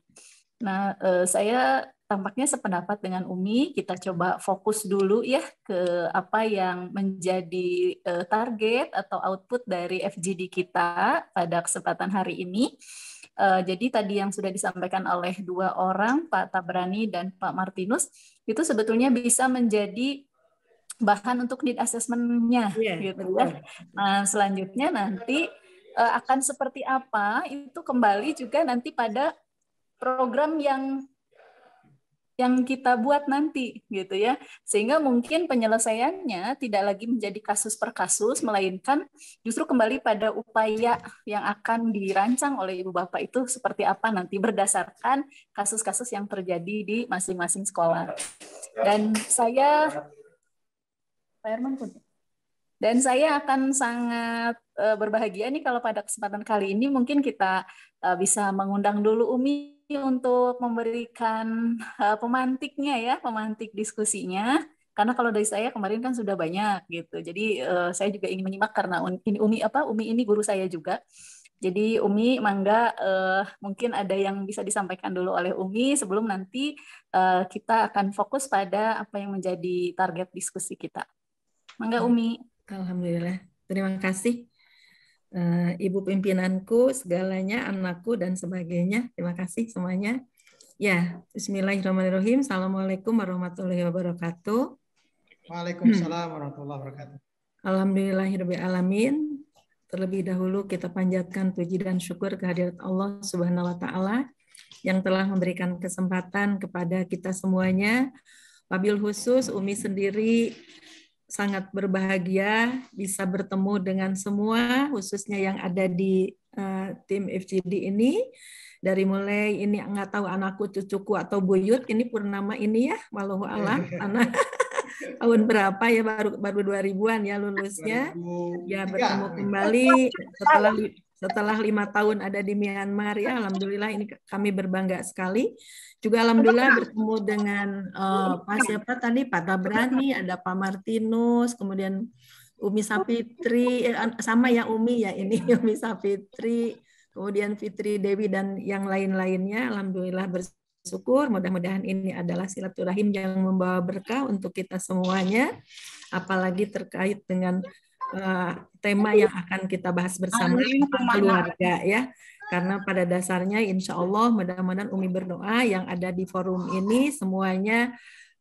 Nah, eh, saya tampaknya sependapat dengan Umi, kita coba fokus dulu ya ke apa yang menjadi eh, target atau output dari FGD kita pada kesempatan hari ini. Uh, jadi tadi yang sudah disampaikan oleh dua orang, Pak Tabrani dan Pak Martinus, itu sebetulnya bisa menjadi bahan untuk need assessment-nya yeah, gitu ya. Nah, selanjutnya nanti uh, akan seperti apa itu kembali juga nanti pada program yang yang kita buat nanti gitu ya. Sehingga mungkin penyelesaiannya tidak lagi menjadi kasus per kasus melainkan justru kembali pada upaya yang akan dirancang oleh Ibu Bapak itu seperti apa nanti berdasarkan kasus-kasus yang terjadi di masing-masing sekolah. Dan saya Pak Herman pun. Dan saya akan sangat eh, berbahagia nih kalau pada kesempatan kali ini mungkin kita eh, bisa mengundang dulu Umi untuk memberikan uh, pemantiknya ya, pemantik diskusinya. Karena kalau dari saya kemarin kan sudah banyak gitu. Jadi uh, saya juga ingin menyimak karena ini Umi apa Umi ini guru saya juga. Jadi Umi mangga uh, mungkin ada yang bisa disampaikan dulu oleh Umi sebelum nanti uh, kita akan fokus pada apa yang menjadi target diskusi kita. Mangga Umi. Alhamdulillah. Terima kasih. Eh, ibu pimpinanku, segalanya, anakku, dan sebagainya. Terima kasih semuanya. Ya, Bismillahirrahmanirrahim. Assalamualaikum warahmatullahi wabarakatuh. Waalaikumsalam hmm. warahmatullahi wabarakatuh. Alhamdulillahirrahmanirrahim. Terlebih dahulu kita panjatkan puji dan syukur kehadirat Allah Subhanahu wa taala yang telah memberikan kesempatan kepada kita semuanya. Wabil khusus Umi sendiri sangat berbahagia bisa bertemu dengan semua, khususnya yang ada di uh, tim FGD ini. Dari mulai ini nggak tahu anakku, cucuku atau buyut, ini purnama ini ya, walau alam, anak tahun berapa ya baru baru 2000-an ya lulusnya ya bertemu kembali setelah setelah lima tahun ada di Myanmar ya alhamdulillah ini kami berbangga sekali juga alhamdulillah bertemu dengan uh, eh, Pak siapa tadi Pak Tabrani ada Pak Martinus kemudian Umi Sapitri eh, sama ya Umi ya ini Umi Sapitri kemudian Fitri Dewi dan yang lain-lainnya alhamdulillah bersyukur mudah-mudahan ini adalah silaturahim yang membawa berkah untuk kita semuanya apalagi terkait dengan Eh, tema yang akan kita bahas bersama keluarga ya. Karena pada dasarnya insya Allah mudah-mudahan Umi berdoa yang ada di forum ini semuanya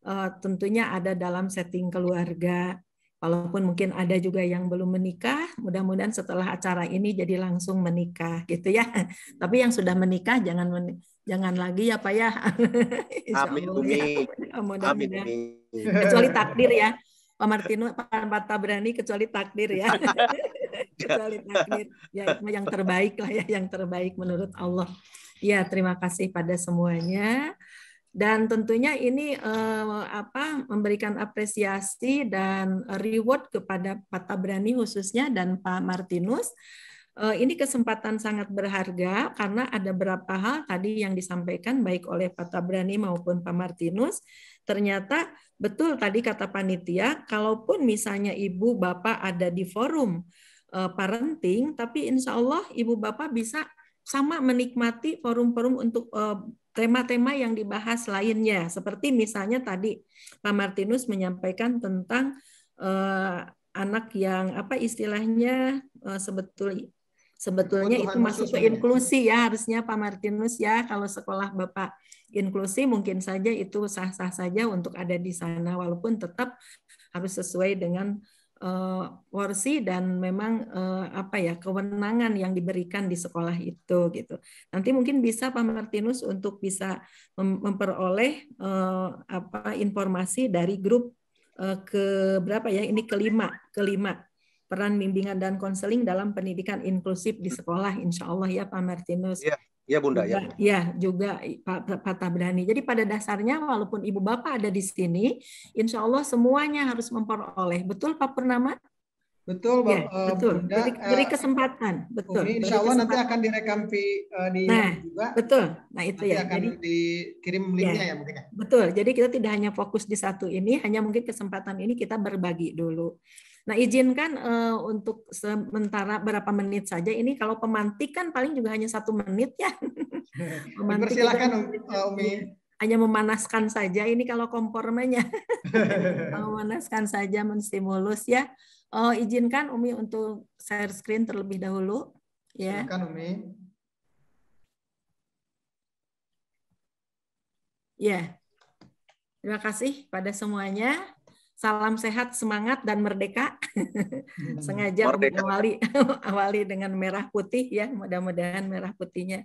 uh, tentunya ada dalam setting keluarga. Walaupun mungkin ada juga yang belum menikah, mudah-mudahan setelah acara ini jadi langsung menikah gitu ya. Tapi yang sudah menikah jangan men jangan lagi ya Pak ya. Amin ya. Umi. Ya. Amin Umi. Kecuali takdir ya. Pak Martino tanpa berani kecuali takdir ya. Iya. kecuali takdir. Ya, yang terbaik lah ya, yang terbaik menurut Allah. Ya, terima kasih pada semuanya. Dan tentunya ini eh, apa memberikan apresiasi dan reward kepada Pak Tabrani khususnya dan Pak Martinus Eh, ini kesempatan sangat berharga karena ada beberapa hal tadi yang disampaikan baik oleh Pak Tabrani maupun Pak Martinus. Ternyata betul tadi kata panitia, kalaupun misalnya ibu bapak ada di forum eh, parenting, tapi insya Allah ibu bapak bisa sama menikmati forum-forum untuk eh, tema-tema yang dibahas lainnya. Seperti misalnya tadi Pak Martinus menyampaikan tentang anak yang apa istilahnya sebetulnya Sebetulnya itu masuk ke inklusi ya harusnya Pak Martinus ya kalau sekolah Bapak inklusi mungkin saja itu sah-sah saja untuk ada di sana walaupun tetap harus sesuai dengan uh, dan memang uh, apa ya kewenangan yang diberikan di sekolah itu gitu. Nanti mungkin bisa Pak Martinus untuk bisa mem memperoleh uh, apa informasi dari grup uh, ke berapa ya ini kelima kelima peran bimbingan dan konseling dalam pendidikan inklusif di sekolah, insya Allah ya Pak Martinus. Iya, ya Bunda. Iya, juga, ya. Iya, juga Pak, Pak Tabrani. Jadi pada dasarnya walaupun Ibu Bapak ada di sini, insya Allah semuanya harus memperoleh. Betul Pak Purnama? Betul, ya, betul. Bunda, beri, beri eh, kesempatan, betul. Umi, insya Allah nanti akan direkam di, eh, di nah, juga. Betul, nah itu nanti ya. akan jadi, dikirim iya. linknya ya, ya ya. Betul, jadi kita tidak hanya fokus di satu ini, hanya mungkin kesempatan ini kita berbagi dulu. Nah, izinkan uh, untuk sementara berapa menit saja. Ini kalau pemantikan paling juga hanya satu menit ya. silakan Umi hanya memanaskan saja ini kalau kompormenya memanaskan saja menstimulus ya oh, izinkan Umi untuk share screen terlebih dahulu ya silakan Umi ya terima kasih pada semuanya Salam sehat, semangat dan merdeka. Hmm. Sengaja merdeka. awali awali dengan merah putih ya. Mudah-mudahan merah putihnya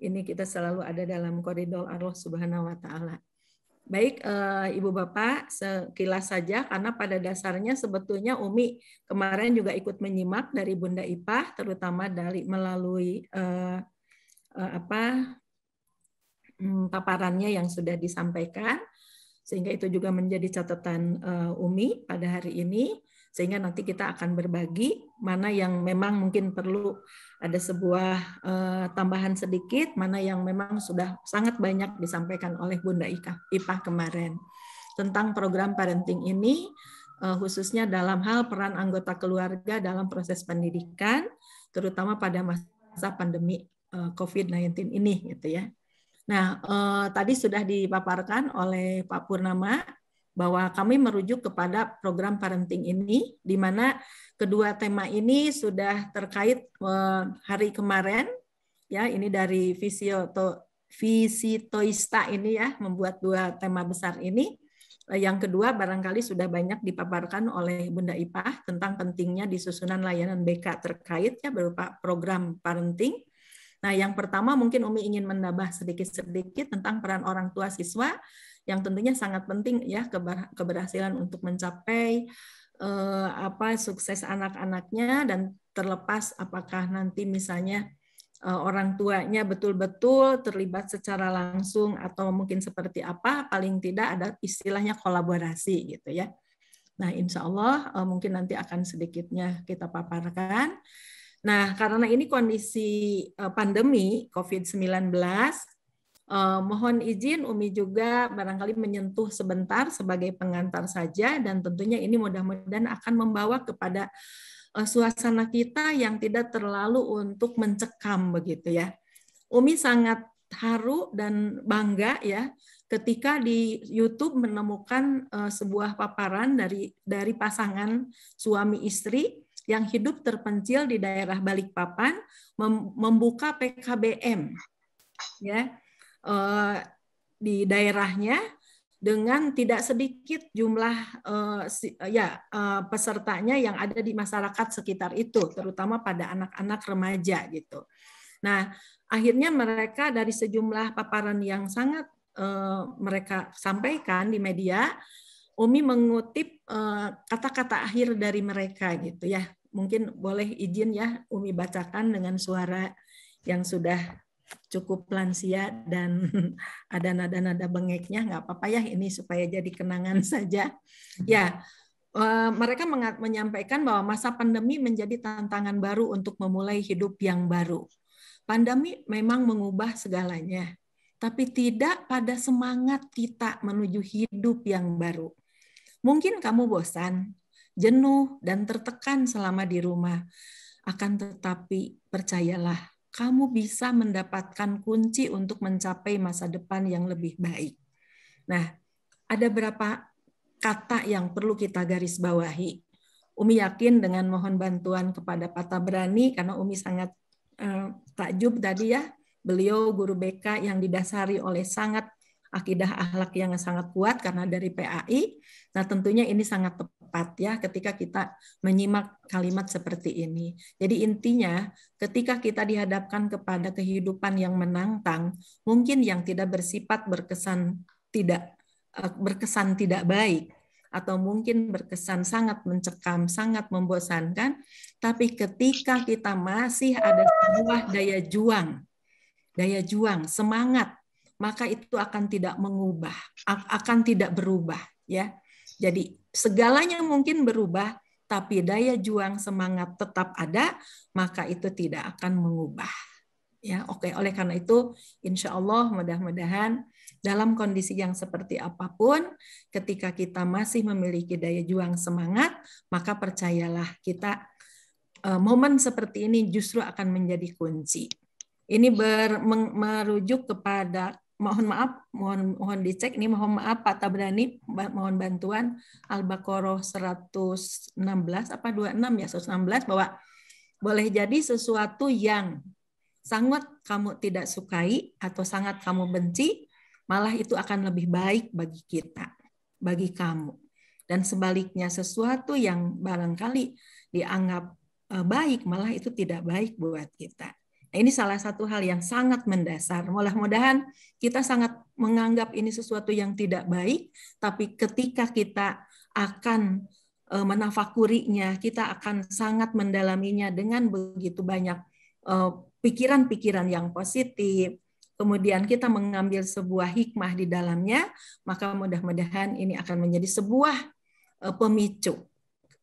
ini kita selalu ada dalam koridor Allah Subhanahu wa taala. Baik eh, Ibu Bapak, sekilas saja karena pada dasarnya sebetulnya Umi kemarin juga ikut menyimak dari Bunda Ipah terutama dari melalui eh, eh apa hmm, paparannya yang sudah disampaikan sehingga itu juga menjadi catatan eh, Umi pada hari ini sehingga nanti kita akan berbagi mana yang memang mungkin perlu ada sebuah uh, tambahan sedikit, mana yang memang sudah sangat banyak disampaikan oleh Bunda Ika, Ipah kemarin tentang program parenting ini uh, khususnya dalam hal peran anggota keluarga dalam proses pendidikan terutama pada masa pandemi uh, COVID-19 ini gitu ya. Nah, eh, tadi sudah dipaparkan oleh Pak Purnama bahwa kami merujuk kepada program parenting ini, di mana kedua tema ini sudah terkait eh, hari kemarin, ya ini dari atau visi Toista ini ya, membuat dua tema besar ini. Eh, yang kedua barangkali sudah banyak dipaparkan oleh Bunda Ipah tentang pentingnya di susunan layanan BK terkait ya berupa program parenting. Nah, yang pertama mungkin Umi ingin menambah sedikit-sedikit tentang peran orang tua siswa yang tentunya sangat penting ya keberhasilan untuk mencapai eh, apa sukses anak-anaknya dan terlepas apakah nanti misalnya eh, orang tuanya betul-betul terlibat secara langsung atau mungkin seperti apa paling tidak ada istilahnya kolaborasi gitu ya. Nah, insya Allah eh, mungkin nanti akan sedikitnya kita paparkan. Nah, karena ini kondisi eh, pandemi COVID-19, eh, mohon izin Umi juga barangkali menyentuh sebentar sebagai pengantar saja dan tentunya ini mudah-mudahan akan membawa kepada eh, suasana kita yang tidak terlalu untuk mencekam begitu ya. Umi sangat haru dan bangga ya ketika di YouTube menemukan sebuah paparan dari dari pasangan suami istri yang hidup terpencil di daerah Balikpapan membuka PKBM ya eh, di daerahnya dengan tidak sedikit jumlah eh, ya eh, pesertanya yang ada di masyarakat sekitar itu terutama pada anak-anak remaja gitu. Nah, akhirnya mereka dari sejumlah paparan yang sangat mereka sampaikan di media Umi mengutip eh, kata-kata akhir dari mereka gitu ya. Mungkin boleh izin ya Umi bacakan dengan suara yang sudah cukup lansia dan ada nada-nada bengeknya nggak apa-apa ya ini supaya jadi kenangan saja. Ya, eh, mereka menyampaikan bahwa masa pandemi menjadi tantangan baru untuk memulai hidup yang baru. Pandemi memang mengubah segalanya, tapi tidak pada semangat kita menuju hidup yang baru. Mungkin kamu bosan, jenuh, dan tertekan selama di rumah. Akan tetapi, percayalah, kamu bisa mendapatkan kunci untuk mencapai masa depan yang lebih baik. Nah, ada berapa kata yang perlu kita garis bawahi. Umi yakin dengan mohon bantuan kepada Pata Berani, karena Umi sangat eh, takjub tadi ya, beliau guru BK yang didasari oleh sangat akidah akhlak yang sangat kuat karena dari PAI. Nah, tentunya ini sangat tepat ya ketika kita menyimak kalimat seperti ini. Jadi intinya ketika kita dihadapkan kepada kehidupan yang menantang, mungkin yang tidak bersifat berkesan tidak eh, berkesan tidak baik atau mungkin berkesan sangat mencekam, sangat membosankan, tapi ketika kita masih ada sebuah daya juang, daya juang, semangat maka itu akan tidak mengubah, akan tidak berubah ya. Jadi segalanya mungkin berubah tapi daya juang semangat tetap ada, maka itu tidak akan mengubah. Ya, oke. Oleh karena itu, insya Allah mudah-mudahan dalam kondisi yang seperti apapun, ketika kita masih memiliki daya juang semangat, maka percayalah kita e, momen seperti ini justru akan menjadi kunci. Ini ber, merujuk kepada mohon maaf, mohon mohon dicek ini mohon maaf Pak Tabrani, mohon bantuan Al-Baqarah 116 apa 26 ya 116 bahwa boleh jadi sesuatu yang sangat kamu tidak sukai atau sangat kamu benci, malah itu akan lebih baik bagi kita, bagi kamu. Dan sebaliknya sesuatu yang barangkali dianggap eh, baik, malah itu tidak baik buat kita ini salah satu hal yang sangat mendasar. Mudah-mudahan kita sangat menganggap ini sesuatu yang tidak baik, tapi ketika kita akan e, menafakurinya, kita akan sangat mendalaminya dengan begitu banyak e, pikiran-pikiran yang positif. Kemudian kita mengambil sebuah hikmah di dalamnya, maka mudah-mudahan ini akan menjadi sebuah e, pemicu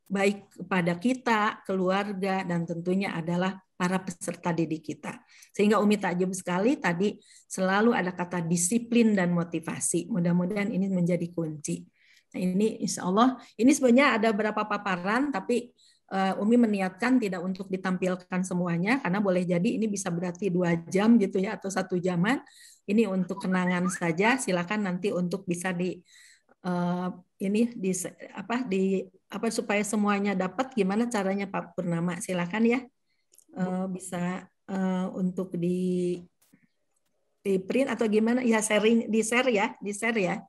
baik kepada kita, keluarga, dan tentunya adalah para peserta didik kita. Sehingga Umi takjub sekali tadi selalu ada kata disiplin dan motivasi. Mudah-mudahan ini menjadi kunci. Nah, ini insya Allah, ini sebenarnya ada berapa paparan, tapi uh, Umi meniatkan tidak untuk ditampilkan semuanya, karena boleh jadi ini bisa berarti dua jam gitu ya, atau satu jaman. Ini untuk kenangan saja, silakan nanti untuk bisa di uh, ini di apa di apa supaya semuanya dapat gimana caranya Pak Purnama silakan ya Mmm. Eh, bisa uh, untuk di di print atau gimana ya sharing di share ya di share ya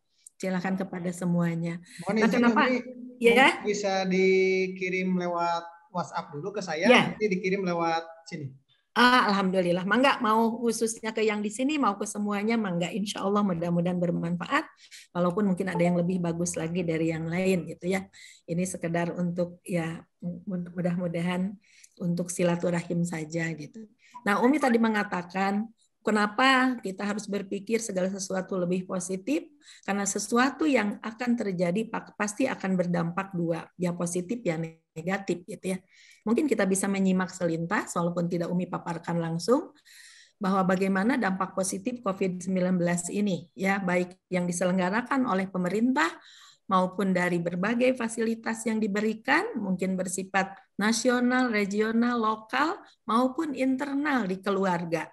silahkan kepada semuanya. Mohon nah, kenapa? Nanti ya bisa dikirim lewat WhatsApp dulu ke saya ya. nanti dikirim lewat sini. Ah, alhamdulillah. Mangga mau khususnya ke yang di sini mau ke semuanya mangga insya Allah mudah-mudahan bermanfaat walaupun mungkin ada yang lebih bagus lagi dari yang lain gitu ya. Ini sekedar untuk ya mudah-mudahan untuk silaturahim saja gitu. Nah, Umi tadi mengatakan kenapa kita harus berpikir segala sesuatu lebih positif karena sesuatu yang akan terjadi pasti akan berdampak dua, yang positif yang negatif gitu ya. Mungkin kita bisa menyimak selintas walaupun tidak Umi paparkan langsung bahwa bagaimana dampak positif COVID-19 ini ya baik yang diselenggarakan oleh pemerintah maupun dari berbagai fasilitas yang diberikan, mungkin bersifat nasional, regional, lokal, maupun internal di keluarga.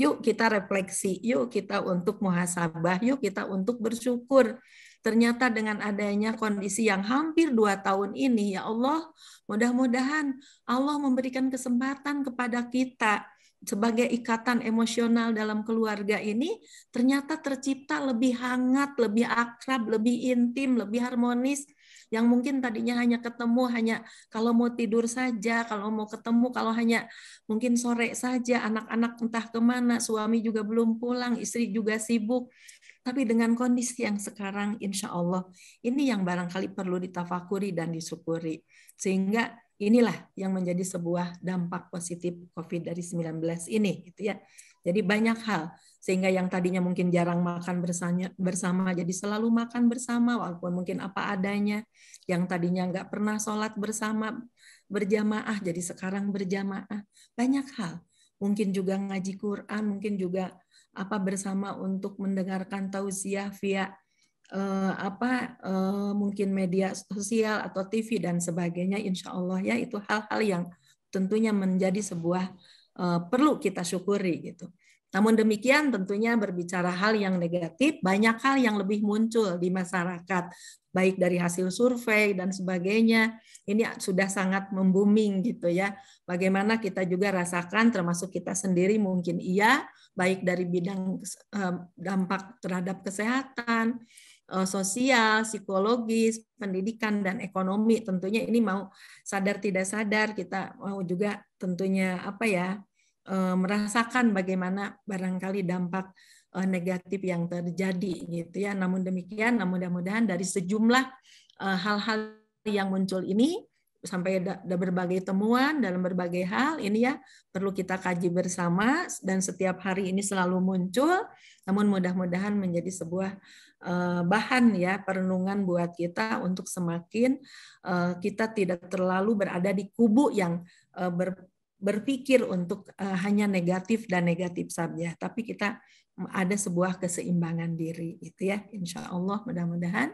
Yuk kita refleksi, yuk kita untuk muhasabah, yuk kita untuk bersyukur. Ternyata dengan adanya kondisi yang hampir dua tahun ini, ya Allah, mudah-mudahan Allah memberikan kesempatan kepada kita sebagai ikatan emosional dalam keluarga ini ternyata tercipta lebih hangat, lebih akrab, lebih intim, lebih harmonis yang mungkin tadinya hanya ketemu hanya kalau mau tidur saja, kalau mau ketemu kalau hanya mungkin sore saja, anak-anak entah kemana, suami juga belum pulang, istri juga sibuk. Tapi dengan kondisi yang sekarang, insya Allah, ini yang barangkali perlu ditafakuri dan disyukuri. Sehingga Inilah yang menjadi sebuah dampak positif COVID dari 19 ini gitu ya. Jadi banyak hal sehingga yang tadinya mungkin jarang makan bersama, bersama jadi selalu makan bersama walaupun mungkin apa adanya. Yang tadinya nggak pernah sholat bersama berjamaah jadi sekarang berjamaah. Banyak hal. Mungkin juga ngaji Quran, mungkin juga apa bersama untuk mendengarkan tausiah via eh, apa eh, mungkin media sosial atau TV dan sebagainya insya Allah ya itu hal-hal yang tentunya menjadi sebuah eh, perlu kita syukuri gitu. Namun demikian tentunya berbicara hal yang negatif banyak hal yang lebih muncul di masyarakat baik dari hasil survei dan sebagainya ini sudah sangat membuming gitu ya. Bagaimana kita juga rasakan termasuk kita sendiri mungkin iya baik dari bidang eh, dampak terhadap kesehatan, Eh, sosial, psikologis, pendidikan dan ekonomi. Tentunya ini mau sadar tidak sadar kita mau juga tentunya apa ya eh, merasakan bagaimana barangkali dampak eh, negatif yang terjadi gitu ya. Namun demikian, mudah-mudahan dari sejumlah hal-hal yang muncul ini sampai ada berbagai temuan dalam berbagai hal ini ya perlu kita kaji bersama dan setiap hari ini selalu muncul namun mudah-mudahan menjadi sebuah eh, bahan ya perenungan buat kita untuk semakin eh, kita tidak terlalu berada di kubu yang eh, ber, berpikir untuk hanya negatif dan negatif saja tapi kita mm, ada sebuah keseimbangan diri itu ya insya Allah mudah-mudahan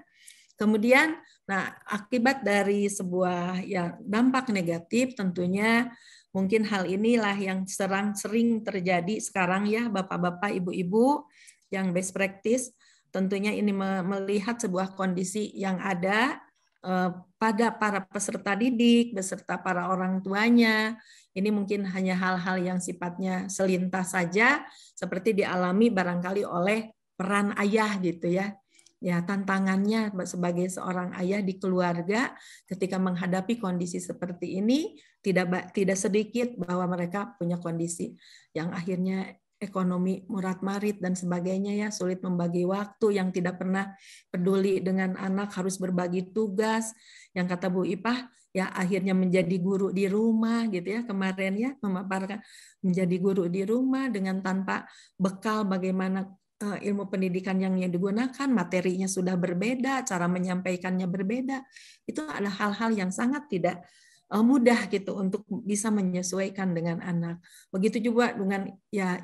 Kemudian, nah akibat dari sebuah ya, dampak negatif tentunya mungkin hal inilah yang serang sering terjadi sekarang ya bapak-bapak, ibu-ibu yang best practice tentunya ini melihat sebuah kondisi yang ada eh, pada para peserta didik beserta para orang tuanya. Ini mungkin hanya hal-hal yang sifatnya selintas saja seperti dialami barangkali oleh peran ayah gitu ya ya tantangannya sebagai seorang ayah di keluarga ketika menghadapi kondisi seperti ini tidak tidak sedikit bahwa mereka punya kondisi yang akhirnya ekonomi murat marit dan sebagainya ya sulit membagi waktu yang tidak pernah peduli dengan anak harus berbagi tugas yang kata Bu Ipah ya akhirnya menjadi guru di rumah gitu ya kemarin ya memaparkan menjadi guru di rumah dengan tanpa bekal bagaimana Eh, ilmu pendidikan yang digunakan, materinya sudah berbeda, cara menyampaikannya berbeda. Itu adalah hal-hal yang sangat tidak eh, mudah gitu untuk bisa menyesuaikan dengan anak. Begitu juga dengan ya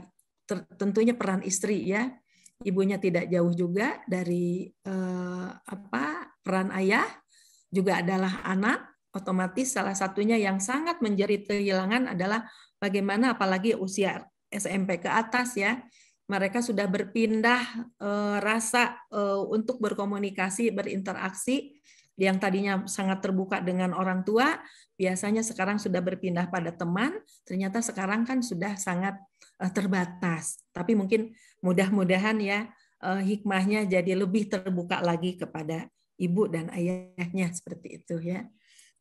tentunya peran istri ya. Ibunya tidak jauh juga dari eh, apa peran ayah juga adalah anak. Otomatis salah satunya yang sangat menjadi kehilangan adalah bagaimana apalagi usia SMP ke atas ya mereka sudah berpindah uh, rasa uh, untuk berkomunikasi, berinteraksi yang tadinya sangat terbuka dengan orang tua, biasanya sekarang sudah berpindah pada teman, ternyata sekarang kan sudah sangat uh, terbatas. Tapi mungkin mudah-mudahan ya uh, hikmahnya jadi lebih terbuka lagi kepada ibu dan ayahnya seperti itu ya.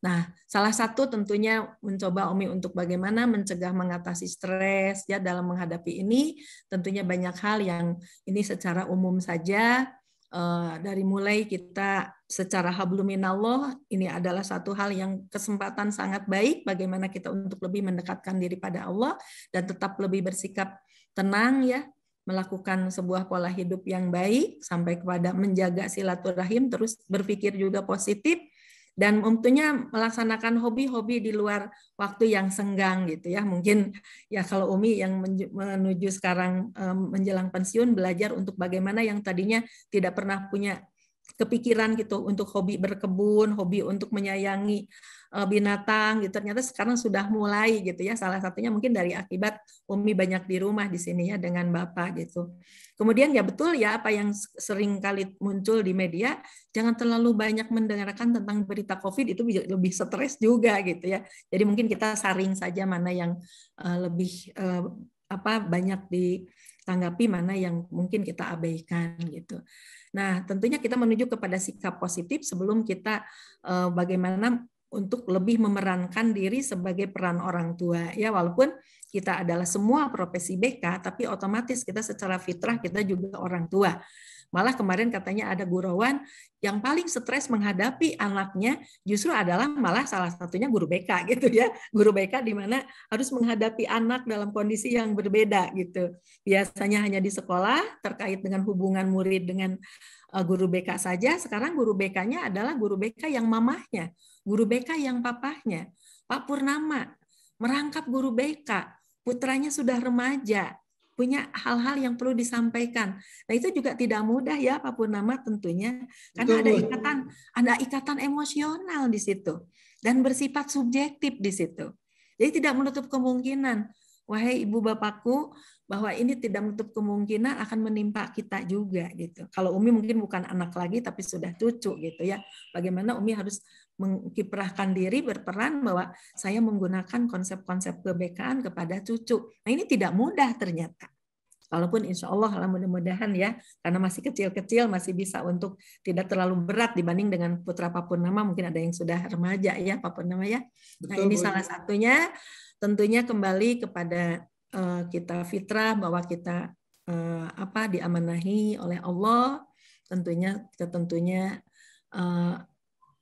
Nah, salah satu tentunya mencoba Omi untuk bagaimana mencegah mengatasi stres ya dalam menghadapi ini tentunya banyak hal yang ini secara umum saja eh, dari mulai kita secara habluminallah ini adalah satu hal yang kesempatan sangat baik bagaimana kita untuk lebih mendekatkan diri pada Allah dan tetap lebih bersikap tenang ya melakukan sebuah pola hidup yang baik sampai kepada menjaga silaturahim terus berpikir juga positif dan tentunya melaksanakan hobi-hobi di luar waktu yang senggang gitu ya. Mungkin ya kalau Umi yang menuju sekarang menjelang pensiun belajar untuk bagaimana yang tadinya tidak pernah punya kepikiran gitu untuk hobi berkebun, hobi untuk menyayangi Eh, binatang gitu ternyata sekarang sudah mulai gitu ya salah satunya mungkin dari akibat Umi banyak di rumah di sini ya dengan Bapak gitu. Kemudian ya betul ya apa yang sering kali muncul di media jangan terlalu banyak mendengarkan tentang berita Covid itu lebih stres juga gitu ya. Jadi mungkin kita saring saja mana yang eh, lebih eh, apa banyak ditanggapi mana yang mungkin kita abaikan gitu. Nah, tentunya kita menuju kepada sikap positif sebelum kita eh, bagaimana untuk lebih memerankan diri sebagai peran orang tua ya walaupun kita adalah semua profesi BK tapi otomatis kita secara fitrah kita juga orang tua malah kemarin katanya ada gurauan yang paling stres menghadapi anaknya justru adalah malah salah satunya guru BK gitu ya guru BK di mana harus menghadapi anak dalam kondisi yang berbeda gitu biasanya hanya di sekolah terkait dengan hubungan murid dengan eh, guru BK saja sekarang guru BK-nya adalah guru BK yang mamahnya guru BK yang papahnya, Pak Purnama, merangkap guru BK, putranya sudah remaja, punya hal-hal yang perlu disampaikan. Nah itu juga tidak mudah ya Pak Purnama tentunya, karena ada ikatan, ada ikatan emosional di situ dan bersifat subjektif di situ. Jadi tidak menutup kemungkinan, wahai ibu bapakku, bahwa ini tidak menutup kemungkinan akan menimpa kita juga gitu. Kalau Umi mungkin bukan anak lagi tapi sudah cucu gitu ya. Bagaimana Umi harus mengkiprahkan diri berperan bahwa saya menggunakan konsep-konsep kebekaan kepada cucu. Nah ini tidak mudah ternyata. Walaupun insya Allah mudah-mudahan ya, karena masih kecil-kecil masih bisa untuk tidak terlalu berat dibanding dengan putra apapun nama mungkin ada yang sudah remaja ya nama ya. Nah, Betul, nah ini boleh. Ya. salah satunya tentunya kembali kepada uh, kita fitrah bahwa kita uh, apa diamanahi oleh Allah tentunya tentunya eh,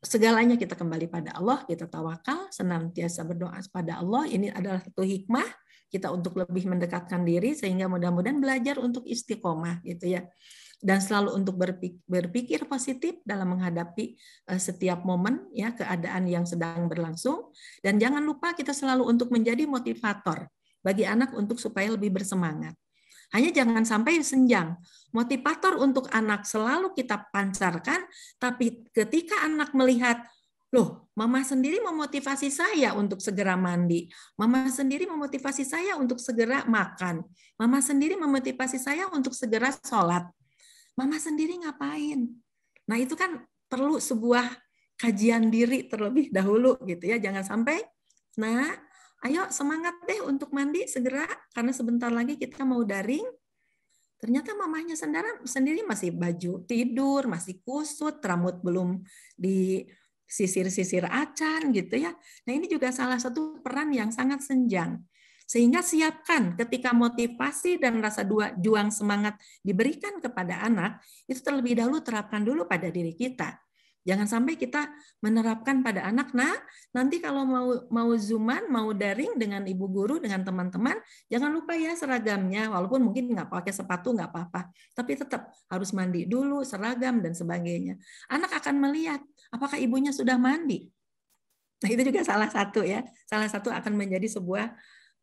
segalanya kita kembali pada Allah, kita tawakal, senantiasa berdoa kepada Allah. Ini adalah satu hikmah kita untuk lebih mendekatkan diri sehingga mudah-mudahan belajar untuk istiqomah gitu ya. Dan selalu untuk berpikir, berpikir positif dalam menghadapi eh, setiap momen ya keadaan yang sedang berlangsung dan jangan lupa kita selalu untuk menjadi motivator bagi anak untuk supaya lebih bersemangat. Hanya jangan sampai senjang. Motivator untuk anak selalu kita pancarkan, tapi ketika anak melihat, loh, mama sendiri memotivasi saya untuk segera mandi, mama sendiri memotivasi saya untuk segera makan, mama sendiri memotivasi saya untuk segera sholat, mama sendiri ngapain? Nah itu kan perlu sebuah kajian diri terlebih dahulu gitu ya, jangan sampai, nah Ayo semangat deh untuk mandi segera karena sebentar lagi kita mau daring. Ternyata mamahnya sendiri sendiri masih baju tidur, masih kusut, rambut belum di sisir-sisir acan gitu ya. Nah, ini juga salah satu peran yang sangat senjang. Sehingga siapkan ketika motivasi dan rasa dua juang semangat diberikan kepada anak, itu terlebih dahulu terapkan dulu pada diri kita. Jangan sampai kita menerapkan pada anak, nah nanti kalau mau mau zooman, mau daring dengan ibu guru, dengan teman-teman, jangan lupa ya seragamnya, walaupun mungkin nggak pakai sepatu nggak apa-apa, tapi tetap harus mandi dulu, seragam dan sebagainya. Anak akan melihat apakah ibunya sudah mandi. Nah itu juga salah satu ya, salah satu akan menjadi sebuah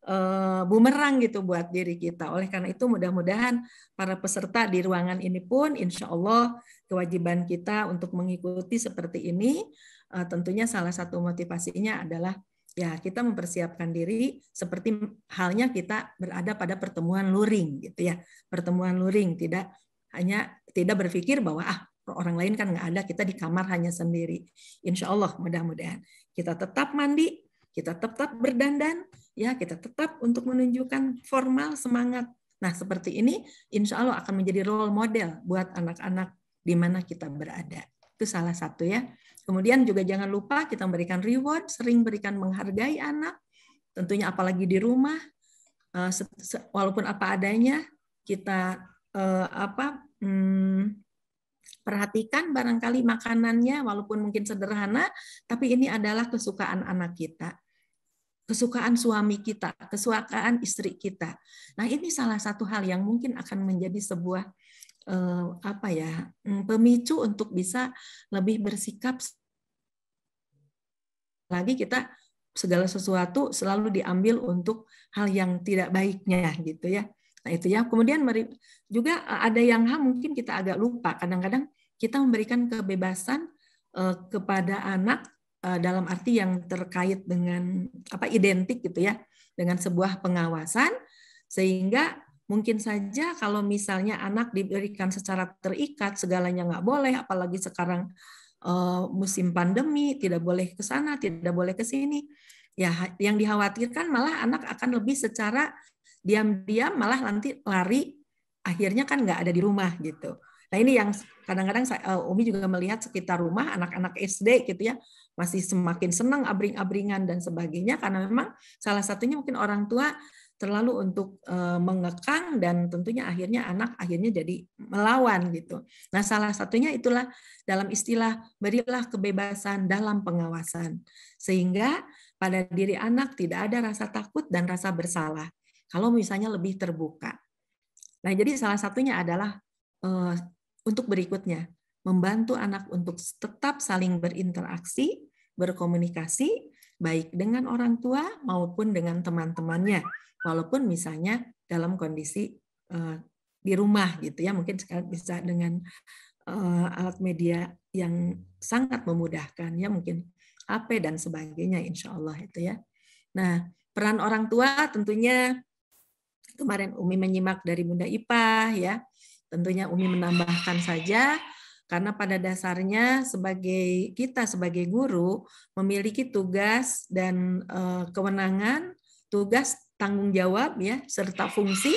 uh, bumerang gitu buat diri kita. Oleh karena itu mudah-mudahan para peserta di ruangan ini pun insya Allah kewajiban kita untuk mengikuti seperti ini eh, tentunya salah satu motivasinya adalah ya kita mempersiapkan diri seperti halnya kita berada pada pertemuan luring gitu ya pertemuan luring tidak hanya tidak berpikir bahwa ah orang lain kan nggak ada kita di kamar hanya sendiri insya Allah mudah-mudahan kita tetap mandi kita tetap berdandan, ya kita tetap untuk menunjukkan formal semangat. Nah seperti ini, insya Allah akan menjadi role model buat anak-anak di mana kita berada. Itu salah satu ya. Kemudian juga jangan lupa kita memberikan reward, sering berikan menghargai anak, tentunya apalagi di rumah, eh, walaupun apa adanya kita eh, apa hmm, perhatikan barangkali makanannya walaupun mungkin sederhana tapi ini adalah kesukaan anak kita kesukaan suami kita, kesukaan istri kita. Nah, ini salah satu hal yang mungkin akan menjadi sebuah eh, apa ya, mm, pemicu untuk bisa lebih bersikap lagi kita segala sesuatu selalu diambil untuk hal yang tidak baiknya gitu ya. Nah itu ya. Kemudian juga eh, ada yang mungkin kita agak lupa. Kadang-kadang kita memberikan kebebasan eh, kepada anak eh, dalam arti yang terkait dengan apa identik gitu ya dengan sebuah pengawasan sehingga mungkin saja kalau misalnya anak diberikan secara terikat segalanya nggak boleh apalagi sekarang musim pandemi tidak boleh ke sana tidak boleh ke sini ya yang dikhawatirkan malah anak akan lebih secara diam-diam malah nanti lari akhirnya kan nggak ada di rumah gitu. Nah ini yang kadang-kadang eh, Umi juga melihat sekitar rumah anak-anak SD gitu ya masih semakin senang abring-abringan dan sebagainya karena memang salah satunya mungkin orang tua terlalu untuk eh, mengekang dan tentunya akhirnya anak akhirnya jadi melawan gitu. Nah, salah satunya itulah dalam istilah berilah kebebasan dalam pengawasan sehingga pada diri anak tidak ada rasa takut dan rasa bersalah kalau misalnya lebih terbuka. Nah, jadi salah satunya adalah uh, untuk berikutnya, membantu anak untuk tetap saling berinteraksi, berkomunikasi, baik dengan orang tua maupun dengan teman-temannya, walaupun misalnya dalam kondisi uh, di rumah gitu ya, mungkin sekarang bisa dengan uh, alat media yang sangat memudahkan ya, mungkin HP dan sebagainya, insya Allah itu ya. Nah, peran orang tua tentunya kemarin Umi menyimak dari Bunda Ipa, ya. Tentunya Umi menambahkan saja karena pada dasarnya sebagai kita sebagai guru memiliki tugas dan e, kewenangan, tugas tanggung jawab ya serta fungsi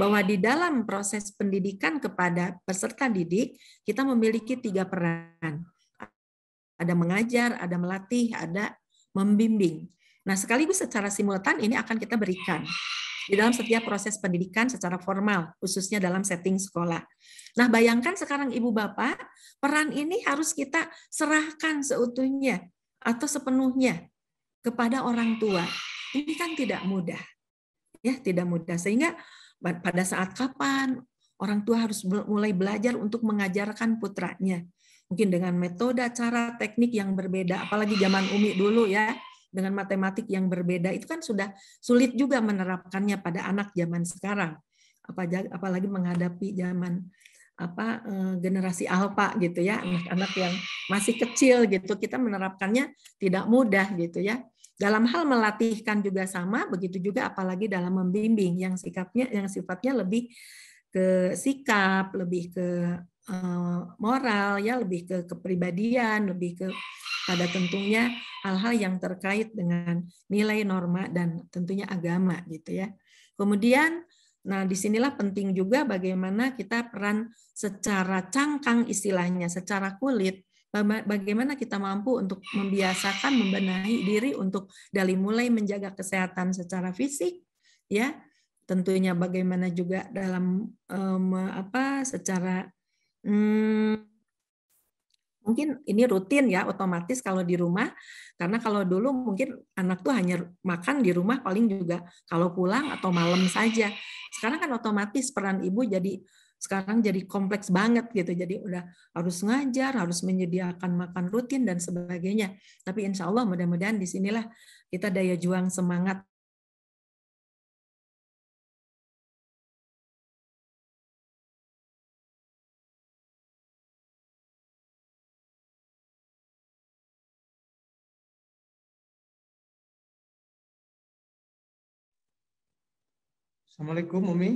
bahwa di dalam proses pendidikan kepada peserta didik kita memiliki tiga peran. Ada mengajar, ada melatih, ada membimbing. Nah, sekaligus secara simultan ini akan kita berikan di dalam setiap proses pendidikan secara formal, khususnya dalam setting sekolah. Nah, bayangkan sekarang Ibu Bapak, peran ini harus kita serahkan seutuhnya atau sepenuhnya kepada orang tua. Ini kan tidak mudah. Ya, tidak mudah. Sehingga pada saat kapan orang tua harus mulai belajar untuk mengajarkan putranya mungkin dengan metode, cara, teknik yang berbeda. Apalagi zaman Umi dulu ya, dengan matematik yang berbeda itu kan sudah sulit juga menerapkannya pada anak zaman sekarang apalagi menghadapi zaman apa eh, generasi alpha gitu ya anak-anak yang masih kecil gitu kita menerapkannya tidak mudah gitu ya dalam hal melatihkan juga sama begitu juga apalagi dalam membimbing yang sikapnya yang sifatnya lebih ke sikap lebih ke eh, moral ya lebih ke kepribadian lebih ke pada tentunya hal-hal yang terkait dengan nilai norma dan tentunya agama gitu ya. Kemudian nah disinilah penting juga bagaimana kita peran secara cangkang istilahnya, secara kulit bagaimana kita mampu untuk membiasakan membenahi diri untuk dari mulai menjaga kesehatan secara fisik ya tentunya bagaimana juga dalam um, apa secara um, mungkin ini rutin ya otomatis kalau di rumah karena kalau dulu mungkin anak tuh hanya makan di rumah paling juga kalau pulang atau malam saja sekarang kan otomatis peran ibu jadi sekarang jadi kompleks banget gitu jadi udah harus ngajar harus menyediakan makan rutin dan sebagainya tapi insya Allah mudah-mudahan disinilah kita daya juang semangat Assalamualaikum Umi.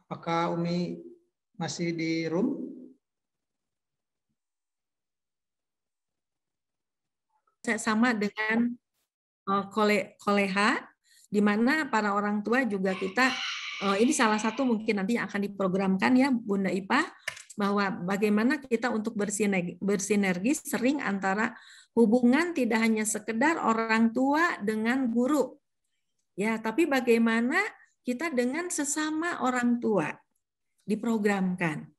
Apakah Umi masih di room? Saya sama dengan eh, kole koleha, di mana para orang tua juga kita eh, ini salah satu mungkin nanti yang akan diprogramkan ya Bunda Ipa bahwa bagaimana kita untuk bersinergi, bersinergi sering antara Hubungan tidak hanya sekedar orang tua dengan guru. Ya, tapi bagaimana kita dengan sesama orang tua diprogramkan.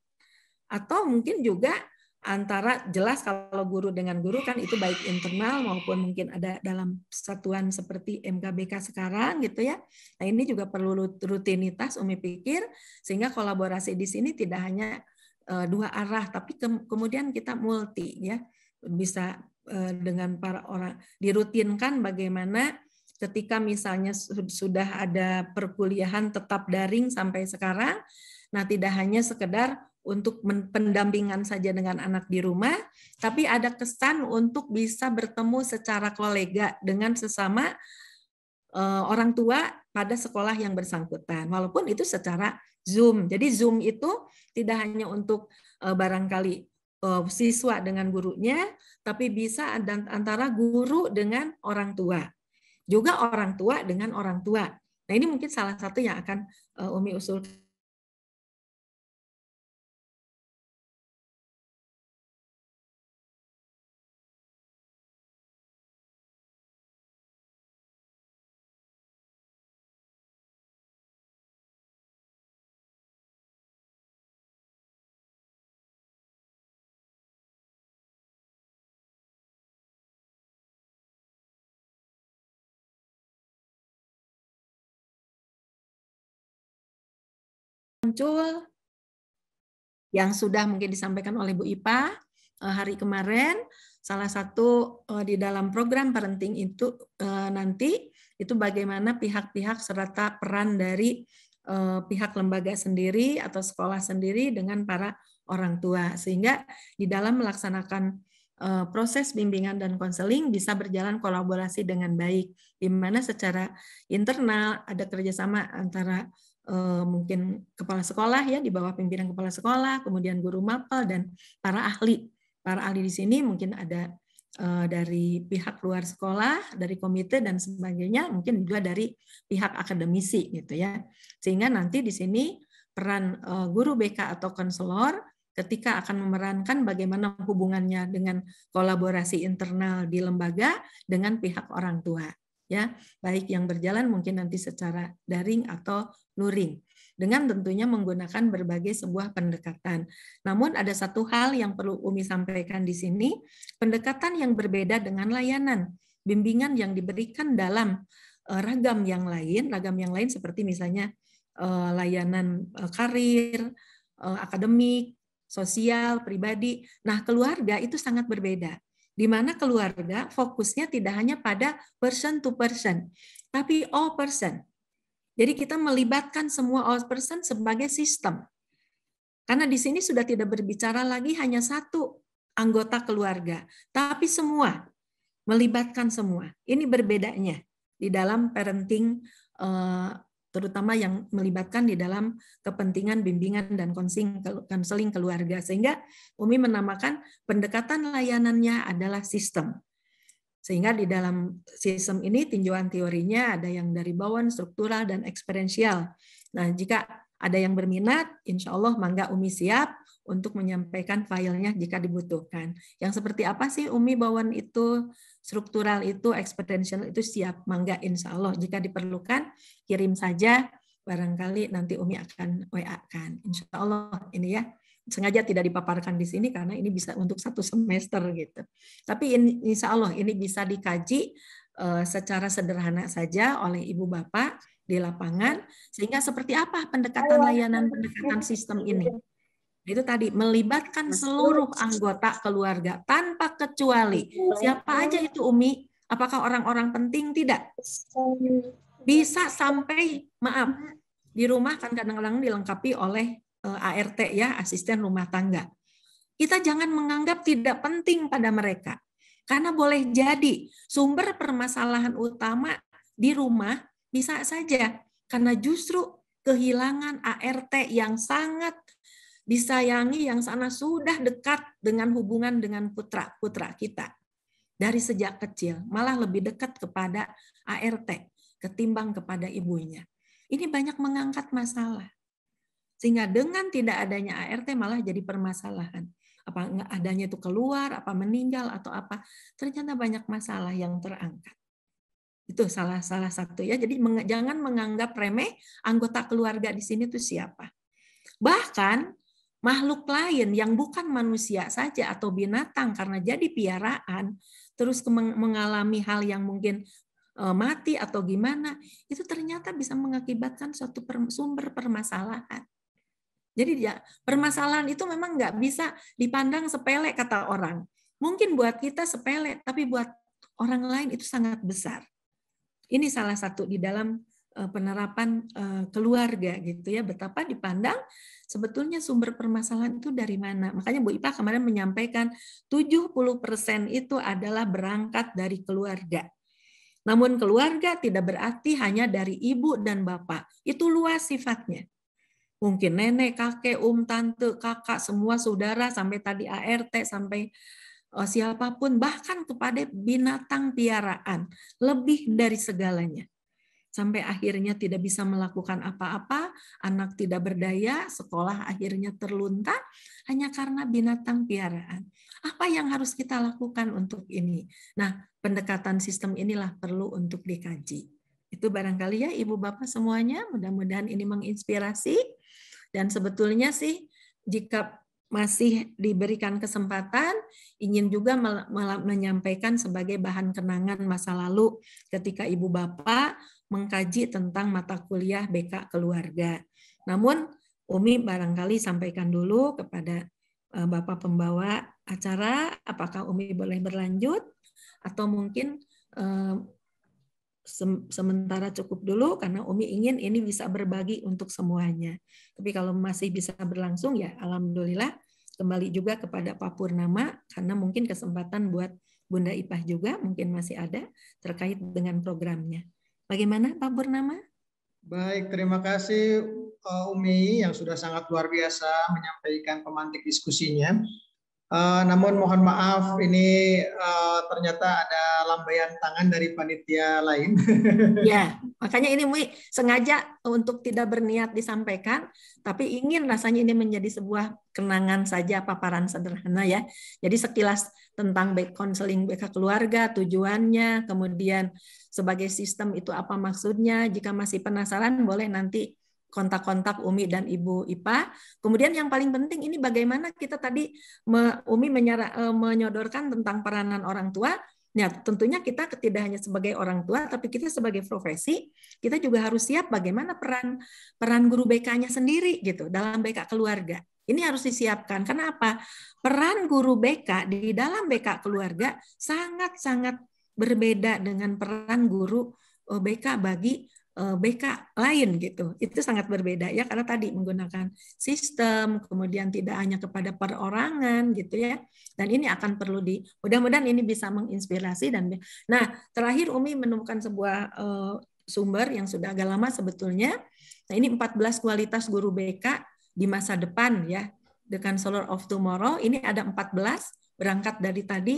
Atau mungkin juga antara jelas kalau guru dengan guru kan itu baik internal maupun mungkin ada dalam satuan seperti MKBK sekarang gitu ya. Nah ini juga perlu rutinitas Umi pikir sehingga kolaborasi di sini tidak hanya eh, dua arah tapi kemudian kita multi ya bisa Eh, dengan para orang dirutinkan bagaimana ketika misalnya sudah ada perkuliahan tetap daring sampai sekarang nah tidak hanya sekedar untuk pendampingan saja dengan anak di rumah tapi ada kesan untuk bisa bertemu secara kolega dengan sesama eh, orang tua pada sekolah yang bersangkutan walaupun itu secara Zoom. Jadi Zoom itu tidak hanya untuk eh, barangkali Eh, siswa dengan gurunya, tapi bisa antara guru dengan orang tua. Juga orang tua dengan orang tua. Nah ini mungkin salah satu yang akan eh, Umi usulkan muncul yang sudah mungkin disampaikan oleh Bu Ipa eh, hari kemarin salah satu eh, di dalam program parenting itu eh, nanti itu bagaimana pihak-pihak serta peran dari pihak lembaga sendiri atau sekolah sendiri dengan para orang tua sehingga di dalam melaksanakan proses bimbingan dan konseling bisa berjalan kolaborasi dengan baik, di mana secara internal ada kerjasama antara Eh, mungkin kepala sekolah ya di bawah pimpinan kepala sekolah, kemudian guru mapel dan para ahli. Para ahli di sini mungkin ada eh, dari pihak luar sekolah, dari komite dan sebagainya, mungkin juga dari pihak akademisi gitu ya. Sehingga nanti di sini peran eh, guru BK atau konselor ketika akan memerankan bagaimana hubungannya dengan kolaborasi internal di lembaga dengan pihak orang tua ya baik yang berjalan mungkin nanti secara daring atau luring dengan tentunya menggunakan berbagai sebuah pendekatan. Namun ada satu hal yang perlu Umi sampaikan di sini, pendekatan yang berbeda dengan layanan, bimbingan yang diberikan dalam eh, ragam yang lain, ragam yang lain seperti misalnya eh, layanan eh, karir, akademik, sosial, pribadi. Nah, keluarga itu sangat berbeda di mana keluarga fokusnya tidak hanya pada person to person, tapi all person. Jadi kita melibatkan semua all person sebagai sistem. Karena di sini sudah tidak berbicara lagi hanya satu anggota keluarga, tapi semua melibatkan semua. Ini berbedanya di dalam parenting eh, terutama yang melibatkan di dalam kepentingan bimbingan dan konseling keluarga. Sehingga Umi menamakan pendekatan layanannya adalah sistem. Sehingga di dalam sistem ini tinjauan teorinya ada yang dari bawaan, struktural, dan eksperensial. Nah, jika ada yang berminat, insya Allah Mangga Umi siap untuk menyampaikan filenya jika dibutuhkan. Yang seperti apa sih Umi bawaan itu? struktural itu, eksponensial itu siap. Mangga insya Allah. Jika diperlukan, kirim saja. Barangkali nanti Umi akan WA-kan. Insya Allah ini ya. Sengaja tidak dipaparkan di sini karena ini bisa untuk satu semester gitu. Tapi insya Allah ini bisa dikaji eh, secara sederhana saja oleh Ibu Bapak di lapangan. Sehingga seperti apa pendekatan layanan, pendekatan sistem ini itu tadi melibatkan seluruh anggota keluarga tanpa kecuali. Siapa aja itu Umi? Apakah orang-orang penting? Tidak. Bisa sampai maaf di rumah kan kadang-kadang dilengkapi oleh eh, ART ya, asisten rumah tangga. Kita jangan menganggap tidak penting pada mereka. Karena boleh jadi sumber permasalahan utama di rumah bisa saja karena justru kehilangan ART yang sangat disayangi yang sana sudah dekat dengan hubungan dengan putra-putra kita. Dari sejak kecil, malah lebih dekat kepada ART ketimbang kepada ibunya. Ini banyak mengangkat masalah. Sehingga dengan tidak adanya ART malah jadi permasalahan. Apa adanya itu keluar, apa meninggal, atau apa. Ternyata banyak masalah yang terangkat itu salah salah satu ya jadi jangan menganggap remeh anggota keluarga di sini itu siapa bahkan makhluk lain yang bukan manusia saja atau binatang karena jadi piaraan terus mengalami hal yang mungkin e, mati atau gimana itu ternyata bisa mengakibatkan suatu sumber permasalahan. Jadi ya, permasalahan itu memang nggak bisa dipandang sepele kata orang. Mungkin buat kita sepele, tapi buat orang lain itu sangat besar. Ini salah satu di dalam Eh, penerapan eh, keluarga gitu ya betapa dipandang sebetulnya sumber permasalahan itu dari mana makanya Bu Ipa kemarin menyampaikan 70% itu adalah berangkat dari keluarga namun keluarga tidak berarti hanya dari ibu dan bapak itu luas sifatnya mungkin nenek kakek um tante kakak semua saudara sampai tadi ART sampai eh, siapapun bahkan kepada binatang piaraan lebih dari segalanya sampai akhirnya tidak bisa melakukan apa-apa, anak tidak berdaya, sekolah akhirnya terlunta hanya karena binatang piaraan. Apa yang harus kita lakukan untuk ini? Nah, pendekatan sistem inilah perlu untuk dikaji. Itu barangkali ya Ibu Bapak semuanya, mudah-mudahan ini menginspirasi dan sebetulnya sih jika masih diberikan kesempatan ingin juga menyampaikan sebagai bahan kenangan masa lalu ketika ibu bapak mengkaji tentang mata kuliah BK keluarga. Namun Umi barangkali sampaikan dulu kepada eh, Bapak pembawa acara apakah Umi boleh berlanjut atau mungkin eh, sementara cukup dulu karena Umi ingin ini bisa berbagi untuk semuanya. Tapi kalau masih bisa berlangsung ya alhamdulillah kembali juga kepada Pak Purnama karena mungkin kesempatan buat Bunda Ipah juga mungkin masih ada terkait dengan programnya. Bagaimana Pak Purnama? Baik, terima kasih uh, Umi yang sudah sangat luar biasa menyampaikan pemantik diskusinya. Eh, namun mohon maaf ini uh, ternyata ada lambaian tangan dari panitia lain. ya, makanya ini Mui sengaja untuk tidak berniat disampaikan, tapi ingin rasanya ini menjadi sebuah kenangan saja paparan sederhana ya. Jadi sekilas tentang back counseling BK keluarga, tujuannya, kemudian sebagai sistem itu apa maksudnya. Jika masih penasaran boleh nanti kontak-kontak Umi dan Ibu IPA. Kemudian yang paling penting ini bagaimana kita tadi Umi menyara, e, menyodorkan tentang peranan orang tua. Ya tentunya kita tidak hanya sebagai orang tua, tapi kita sebagai profesi, kita juga harus siap bagaimana peran peran guru BK-nya sendiri gitu dalam BK keluarga. Ini harus disiapkan. Karena apa? Peran guru BK di dalam BK keluarga sangat-sangat berbeda dengan peran guru e, BK bagi Eh, BK lain gitu. Itu sangat berbeda ya karena tadi menggunakan sistem, kemudian tidak hanya kepada perorangan gitu ya. Dan ini akan perlu di mudah-mudahan ini bisa menginspirasi dan nah, terakhir Umi menemukan sebuah uh, sumber yang sudah agak lama sebetulnya. Nah, ini 14 kualitas guru BK di masa depan ya. The Counselor of Tomorrow ini ada 14 berangkat dari tadi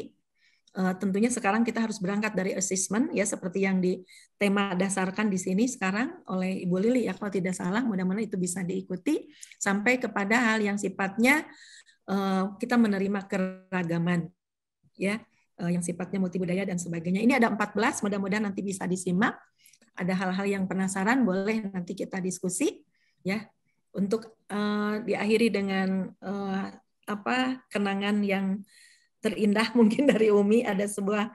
Eh, tentunya sekarang kita harus berangkat dari assessment ya seperti yang di tema dasarkan di sini sekarang oleh Ibu Lili ya kalau tidak salah mudah-mudahan itu bisa diikuti sampai kepada hal yang sifatnya eh, kita menerima keragaman ya eh, yang sifatnya multibudaya dan sebagainya. Ini ada 14 mudah-mudahan nanti bisa disimak. Ada hal-hal yang penasaran boleh nanti kita diskusi ya untuk uh, diakhiri dengan uh, apa kenangan yang terindah mungkin dari Umi ada sebuah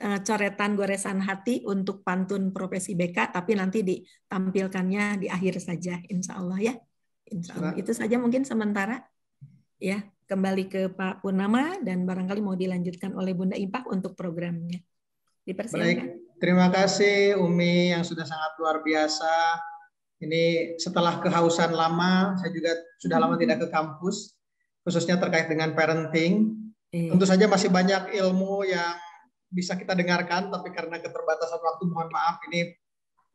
eh, coretan goresan hati untuk pantun profesi BK, tapi nanti ditampilkannya di akhir saja, insya Allah ya. Insya Allah. Itu saja mungkin sementara. Ya, kembali ke Pak Purnama dan barangkali mau dilanjutkan oleh Bunda Impak untuk programnya. Baik, terima kasih Umi yang sudah sangat luar biasa. Ini setelah kehausan lama, saya juga sudah lama mm-hmm. tidak ke kampus, khususnya terkait dengan parenting. Iya. Tentu saja masih banyak ilmu yang bisa kita dengarkan, tapi karena keterbatasan waktu mohon maaf ini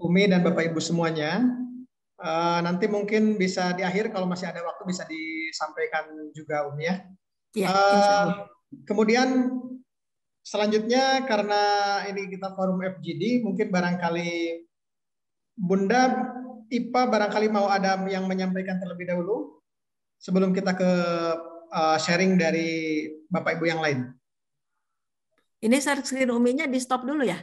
Umi dan Bapak Ibu semuanya. Uh, nanti mungkin bisa di akhir kalau masih ada waktu bisa disampaikan juga Umi ya. ya uh, kemudian selanjutnya karena ini kita forum FGD, mungkin barangkali Bunda IPA barangkali mau ada yang menyampaikan terlebih dahulu sebelum kita ke Eh, sharing dari Bapak Ibu yang lain. Ini share screen Uminya di stop dulu ya?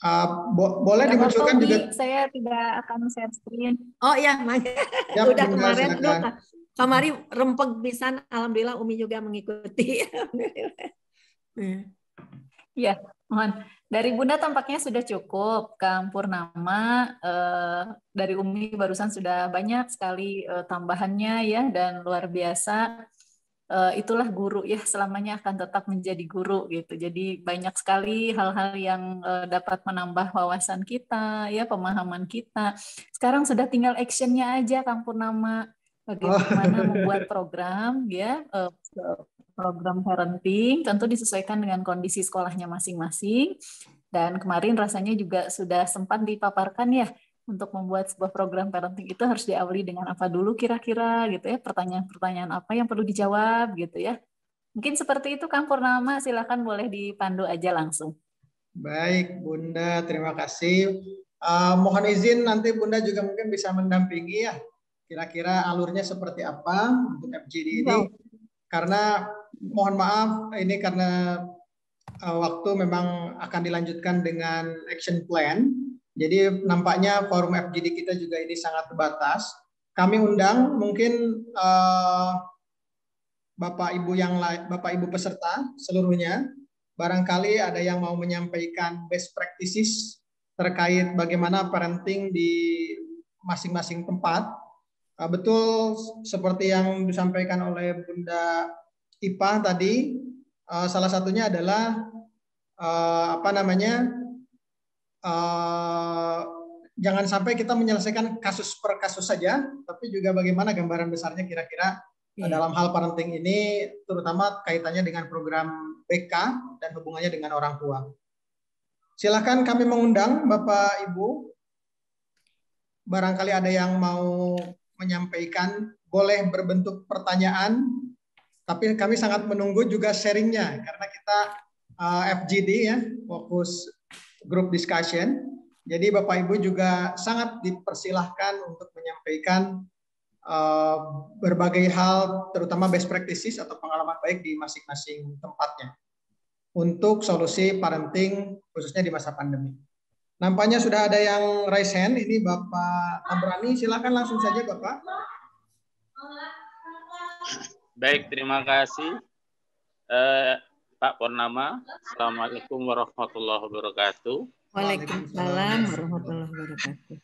Uh, bo boleh Tidak dimunculkan juga. Saya tidak akan share screen. Oh iya, ya udah kemarin dulu. Kamari kemarin rempeg pisan. Alhamdulillah Umi juga mengikuti. ya, mohon. Dari Bunda tampaknya sudah cukup, Kang Purnama. Eh, dari Umi barusan sudah banyak sekali eh, tambahannya ya dan luar biasa. Eh, itulah guru ya selamanya akan tetap menjadi guru gitu. Jadi banyak sekali hal-hal yang eh, dapat menambah wawasan kita ya pemahaman kita. Sekarang sudah tinggal actionnya aja, Kang Purnama. Oh. Bagaimana oh. membuat program ya eh, program parenting tentu disesuaikan dengan kondisi sekolahnya masing-masing. Dan kemarin rasanya juga sudah sempat dipaparkan ya untuk membuat sebuah program parenting itu harus diawali dengan apa dulu kira-kira gitu ya, pertanyaan-pertanyaan apa yang perlu dijawab gitu ya. Mungkin seperti itu Kang Purnama, silahkan boleh dipandu aja langsung. Baik, Bunda, terima kasih. Uh, mohon izin nanti Bunda juga mungkin bisa mendampingi ya, kira-kira alurnya seperti apa untuk FGD ini. Wow. Iya. Karena mohon maaf ini karena uh, waktu memang akan dilanjutkan dengan action plan. Jadi nampaknya forum FGD kita juga ini sangat terbatas. Kami undang mungkin uh, Bapak Ibu yang Bapak Ibu peserta seluruhnya barangkali ada yang mau menyampaikan best practices terkait bagaimana parenting di masing-masing tempat Ah, betul seperti yang disampaikan oleh Bunda Ipa tadi, ah, salah satunya adalah ah, apa namanya? jangan sampai kita menyelesaikan kasus per kasus saja, tapi juga bagaimana gambaran besarnya kira-kira yeah. Iya. dalam hal parenting ini, terutama kaitannya dengan program BK dan hubungannya dengan orang tua. Silahkan kami mengundang Bapak Ibu. Barangkali ada yang mau menyampaikan, boleh berbentuk pertanyaan, tapi kami sangat menunggu juga sharingnya karena kita uh, eh, FGD ya, fokus group discussion. Jadi Bapak Ibu juga sangat dipersilahkan untuk menyampaikan uh, berbagai hal, terutama best practices atau pengalaman baik di masing-masing tempatnya untuk solusi parenting khususnya di masa pandemi. Nampaknya sudah ada yang raise hand. Ini Bapak Abrani. Silakan langsung saja Bapak. Baik, terima kasih eh, Pak Purnama. Assalamualaikum warahmatullahi wabarakatuh. Waalaikumsalam warahmatullahi wabarakatuh.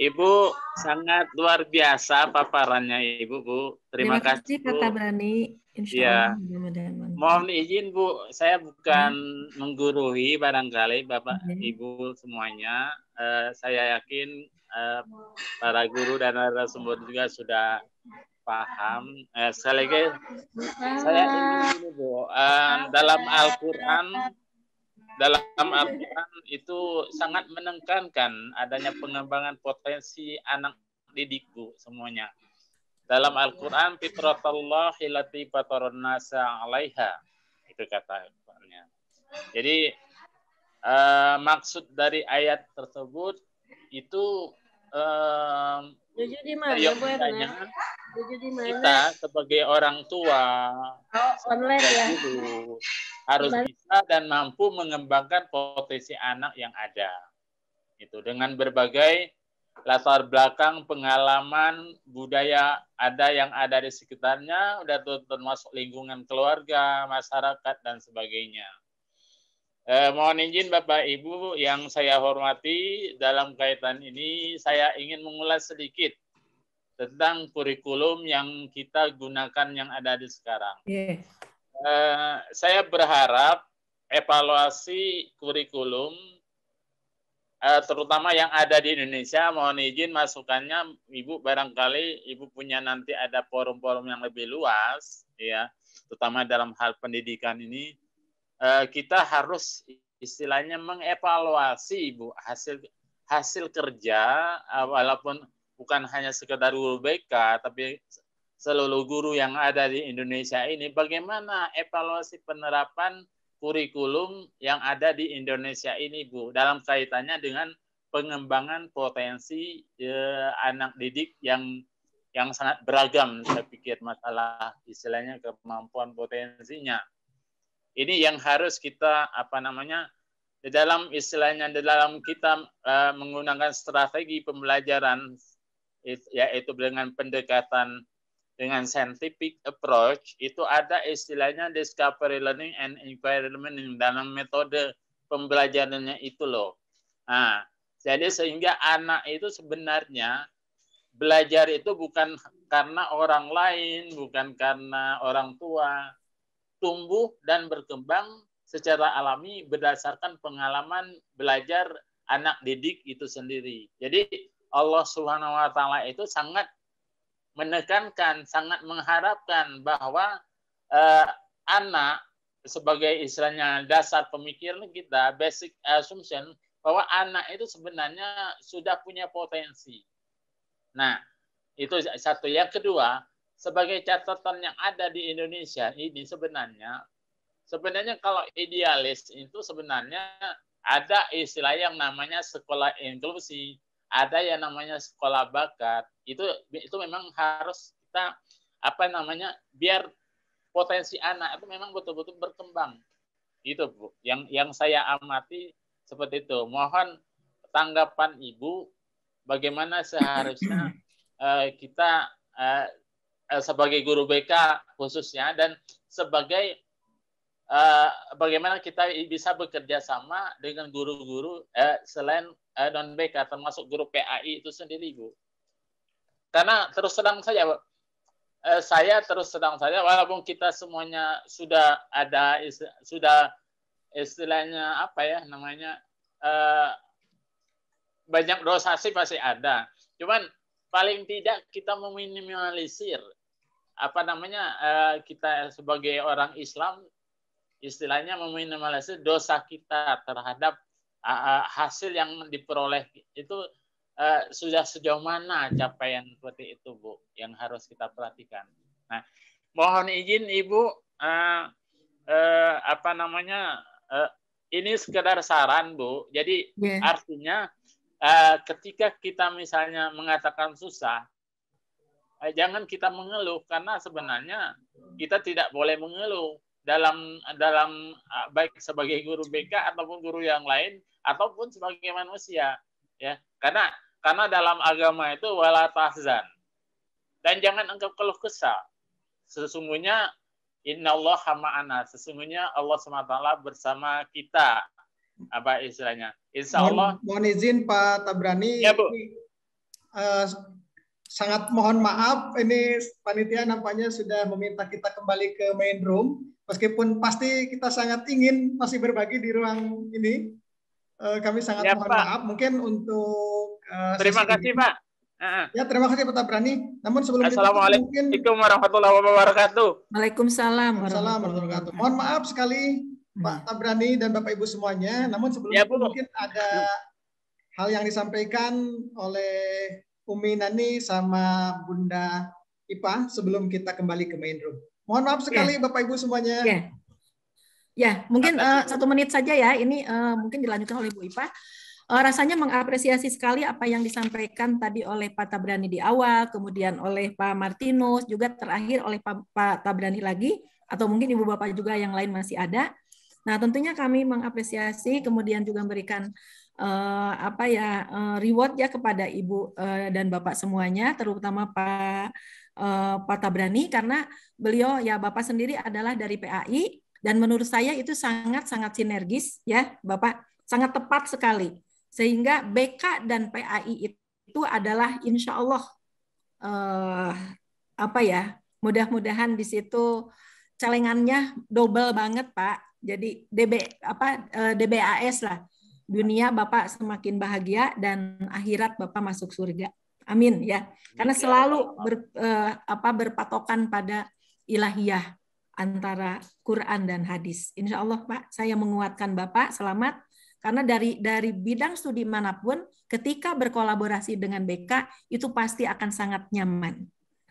Ibu sangat luar biasa paparannya Ibu Bu. Terima, Terima kasih, kasih Bu. Kata Berani. Iya. Mohon izin Bu, saya bukan hmm. menggurui barangkali Bapak hmm. Ibu semuanya. Uh, saya yakin uh, para guru dan para narasumber juga sudah paham. Uh, saya lagi saya ingin Bu, uh, dalam Al-Qur'an dalam artian itu sangat menekankan adanya pengembangan potensi anak didikku semuanya. Dalam Al-Quran, fitratullah hilati nasa alaiha. Itu kata Al-Qurannya. Jadi, uh, maksud dari ayat tersebut itu uh, Jujur eh, kita sebagai orang tua oh, online ya. Guru, harus bisa dan mampu mengembangkan potensi anak yang ada. Itu dengan berbagai latar belakang pengalaman budaya ada yang ada di sekitarnya udah termasuk lingkungan keluarga masyarakat dan sebagainya eh, mohon izin bapak ibu yang saya hormati dalam kaitan ini saya ingin mengulas sedikit tentang kurikulum yang kita gunakan yang ada di sekarang Yeah. Eh, saya berharap evaluasi kurikulum uh, terutama yang ada di Indonesia mohon izin masukannya Ibu barangkali Ibu punya nanti ada forum-forum yang lebih luas ya terutama dalam hal pendidikan ini uh, kita harus istilahnya mengevaluasi Ibu hasil hasil kerja walaupun bukan hanya sekedar guru tapi seluruh guru yang ada di Indonesia ini bagaimana evaluasi penerapan kurikulum yang ada di Indonesia ini Bu dalam kaitannya dengan pengembangan potensi eh, anak didik yang yang sangat beragam saya pikir masalah istilahnya kemampuan potensinya ini yang harus kita apa namanya di dalam istilahnya di dalam kita eh, menggunakan strategi pembelajaran yaitu dengan pendekatan dengan scientific approach itu ada istilahnya discovery learning and environment dalam metode pembelajarannya itu loh. Nah, jadi sehingga anak itu sebenarnya belajar itu bukan karena orang lain, bukan karena orang tua, tumbuh dan berkembang secara alami berdasarkan pengalaman belajar anak didik itu sendiri. Jadi Allah Subhanahu wa taala itu sangat menekankan, sangat mengharapkan bahwa eh, anak sebagai istilahnya dasar pemikiran kita, basic assumption bahwa anak itu sebenarnya sudah punya potensi. Nah, itu satu. Yang kedua, sebagai catatan yang ada di Indonesia ini sebenarnya sebenarnya kalau idealis itu sebenarnya ada istilah yang namanya sekolah inklusi, ada yang namanya sekolah bakat, itu itu memang harus kita apa namanya biar potensi anak itu memang betul-betul berkembang itu bu yang yang saya amati seperti itu mohon tanggapan ibu bagaimana seharusnya uh, kita uh, sebagai guru BK khususnya dan sebagai uh, bagaimana kita bisa bekerja sama dengan guru-guru uh, selain uh, non BK termasuk guru PAI itu sendiri Bu. Karena terus terang saja, eh, saya terus terang saja, walaupun kita semuanya sudah ada, sudah istilahnya apa ya namanya, eh, banyak dosa sih pasti ada. Cuman paling tidak kita meminimalisir apa namanya eh, kita sebagai orang Islam istilahnya meminimalisir dosa kita terhadap hasil yang diperoleh itu uh, sudah sejauh mana capaian seperti itu, Bu, yang harus kita perhatikan. Nah, mohon izin Ibu uh, uh, apa namanya uh, ini sekedar saran, Bu. Jadi yeah. artinya uh, ketika kita misalnya mengatakan susah, uh, jangan kita mengeluh karena sebenarnya kita tidak boleh mengeluh dalam dalam baik sebagai guru BK ataupun guru yang lain ataupun sebagai manusia ya karena karena dalam agama itu wala tahzan dan jangan engkau keluh kesal. sesungguhnya inna Allah hamaana. sesungguhnya Allah SWT bersama kita apa istilahnya insya Allah mohon, mohon izin Pak Tabrani ya Bu ini, uh, sangat mohon maaf ini panitia nampaknya sudah meminta kita kembali ke main room meskipun pasti kita sangat ingin masih berbagi di ruang ini Eh, kami sangat ya, mohon Pak. maaf. Mungkin untuk uh, terima kasih Pak. Ya terima kasih Pak Tabrani. Namun sebelum Assalamualaikum itu mungkin warahmatullahi wabarakatuh. Waalaikumsalam warahmatullahi wabarakatuh. Mohon maaf sekali Pak hmm. Tabrani dan Bapak Ibu semuanya. Namun sebelum ya, itu mungkin ada hal yang disampaikan oleh Umi Nani sama Bunda Ipa sebelum kita kembali ke main room. Mohon maaf sekali ya. Bapak Ibu semuanya. Ya. Ya, mungkin uh, satu menit saja ya. Ini uh, mungkin dilanjutkan oleh Bu Ipa. Uh, rasanya mengapresiasi sekali apa yang disampaikan tadi oleh Pak Tabrani di awal, kemudian oleh Pak Martinus, juga terakhir oleh Pak, Pak Tabrani lagi, atau mungkin Ibu Bapak juga yang lain masih ada. Nah, tentunya kami mengapresiasi, kemudian juga memberikan uh, apa ya uh, reward ya kepada Ibu uh, dan Bapak semuanya, terutama Pak uh, Pak Tabrani, karena beliau ya Bapak sendiri adalah dari PAI, dan menurut saya itu sangat-sangat sinergis ya Bapak, sangat tepat sekali. Sehingga BK dan PAI itu adalah insya Allah eh, apa ya mudah-mudahan di situ celengannya double banget Pak. Jadi DB apa eh, DBAS lah. Dunia Bapak semakin bahagia dan akhirat Bapak masuk surga. Amin ya. Karena selalu ber, eh, apa berpatokan pada ilahiyah antara Quran dan hadis. Insya Allah Pak, saya menguatkan Bapak, selamat. Karena dari dari bidang studi manapun, ketika berkolaborasi dengan BK, itu pasti akan sangat nyaman.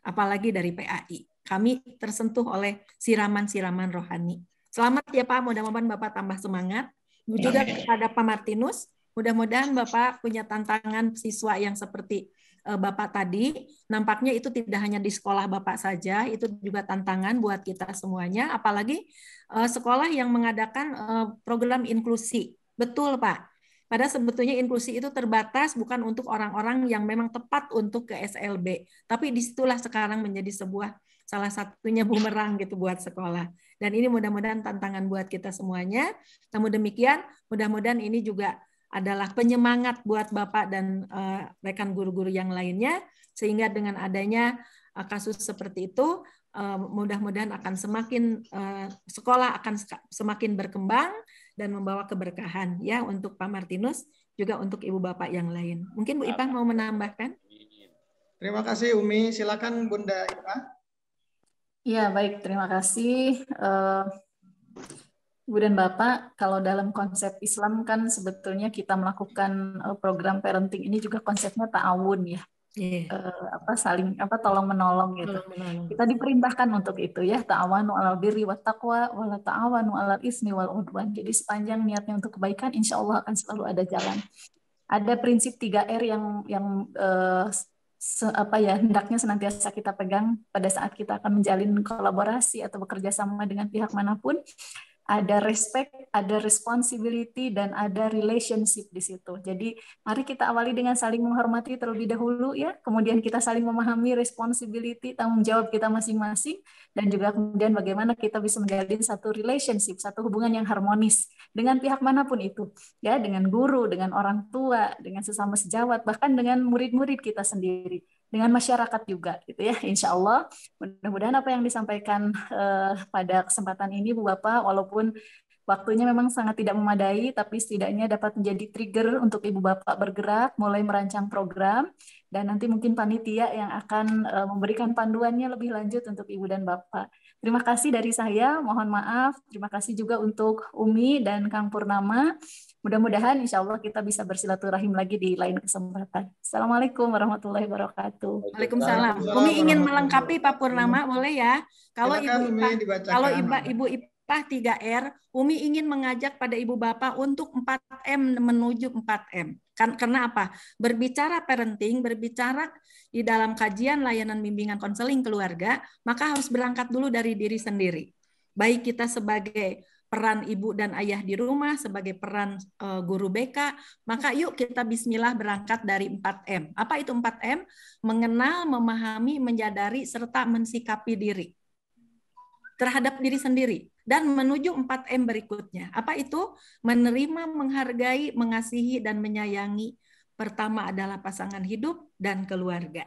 Apalagi dari PAI. Kami tersentuh oleh siraman-siraman rohani. Selamat ya Pak, mudah-mudahan Bapak tambah semangat. Juga kepada Pak Martinus, mudah-mudahan Bapak punya tantangan siswa yang seperti Eh, Bapak tadi, nampaknya itu tidak hanya di sekolah Bapak saja, itu juga tantangan buat kita semuanya, apalagi eh, sekolah yang mengadakan eh, program inklusi. Betul, Pak. Pada sebetulnya inklusi itu terbatas bukan untuk orang-orang yang memang tepat untuk ke SLB, tapi disitulah sekarang menjadi sebuah salah satunya bumerang gitu buat sekolah. Dan ini mudah-mudahan tantangan buat kita semuanya. Namun demikian, mudah-mudahan ini juga adalah penyemangat buat Bapak dan uh, rekan guru-guru yang lainnya sehingga dengan adanya uh, kasus seperti itu uh, mudah-mudahan akan semakin uh, sekolah akan semakin berkembang dan membawa keberkahan ya untuk Pak Martinus juga untuk Ibu Bapak yang lain. Mungkin Bu Ipah mau menambahkan? Terima kasih Umi, silakan Bunda Ipah. Iya, baik, terima kasih. Uh, Bu dan Bapak, kalau dalam konsep Islam kan sebetulnya kita melakukan eh, program parenting ini juga konsepnya ta'awun ya. Yeah. Iya. Uh, apa saling apa tolong menolong gitu. Tolong menolong. Kita diperintahkan untuk itu ya ta'awanu 'alal birri wat taqwa wa la ta'awanu 'alal ismi wal udwan. Jadi sepanjang niatnya untuk kebaikan insya Allah akan selalu ada jalan. Ada prinsip 3R yang yang uh, se, apa ya hendaknya senantiasa kita pegang pada saat kita akan menjalin kolaborasi atau bekerja sama dengan pihak manapun ada respect, ada responsibility, dan ada relationship di situ. Jadi mari kita awali dengan saling menghormati terlebih dahulu ya, kemudian kita saling memahami responsibility, tanggung jawab kita masing-masing, dan juga kemudian bagaimana kita bisa menjalin satu relationship, satu hubungan yang harmonis dengan pihak manapun itu, ya dengan guru, dengan orang tua, dengan sesama sejawat, bahkan dengan murid-murid kita sendiri dengan masyarakat juga gitu ya Insya Allah mudah-mudahan apa yang disampaikan uh, pada kesempatan ini Bu Bapak walaupun waktunya memang sangat tidak memadai tapi setidaknya dapat menjadi trigger untuk Ibu Bapak bergerak mulai merancang program dan nanti mungkin panitia yang akan uh, memberikan panduannya lebih lanjut untuk Ibu dan Bapak. Terima kasih dari saya, mohon maaf. Terima kasih juga untuk Umi dan Kang Purnama. Mudah-mudahan insya Allah kita bisa bersilaturahim lagi di lain kesempatan. Assalamualaikum warahmatullahi wabarakatuh. Waalaikumsalam. Umi ingin melengkapi Pak Purnama, boleh ya? Kalau Ibu Umi, kalau Ibu, Ibu Ipah 3R, Umi ingin mengajak pada Ibu Bapak untuk 4M menuju 4M. Kan karena apa? Berbicara parenting, berbicara di dalam kajian layanan bimbingan konseling keluarga, maka harus berangkat dulu dari diri sendiri. Baik kita sebagai peran ibu dan ayah di rumah, sebagai peran eh, guru BK, maka yuk kita bismillah berangkat dari 4M. Apa itu 4M? Mengenal, memahami, menjadari, serta mensikapi diri terhadap diri sendiri dan menuju 4M berikutnya. Apa itu? Menerima, menghargai, mengasihi dan menyayangi. Pertama adalah pasangan hidup dan keluarga.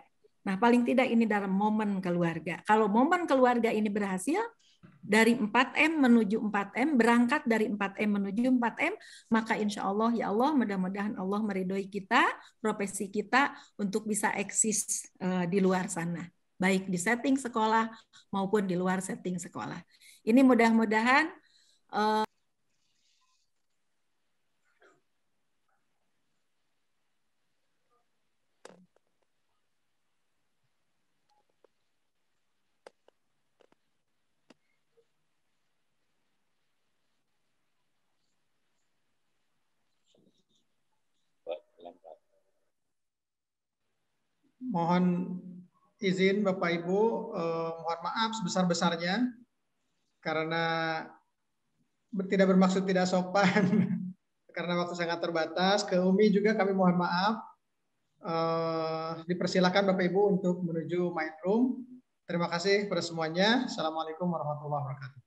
Nah, paling tidak ini dalam momen keluarga. Kalau momen keluarga ini berhasil, dari 4M menuju 4M, berangkat dari 4M menuju 4M, maka insya Allah, ya Allah, mudah-mudahan Allah meridhoi kita, profesi kita untuk bisa eksis eh, di luar sana. Baik di setting sekolah maupun di luar setting sekolah. Ini mudah-mudahan uh, mohon izin Bapak Ibu, eh, mohon maaf sebesar-besarnya karena tidak bermaksud tidak sopan karena waktu sangat terbatas. Ke Umi juga kami mohon maaf. Eh, dipersilakan Bapak Ibu untuk menuju main room. Terima kasih kepada semuanya. Assalamualaikum warahmatullahi wabarakatuh.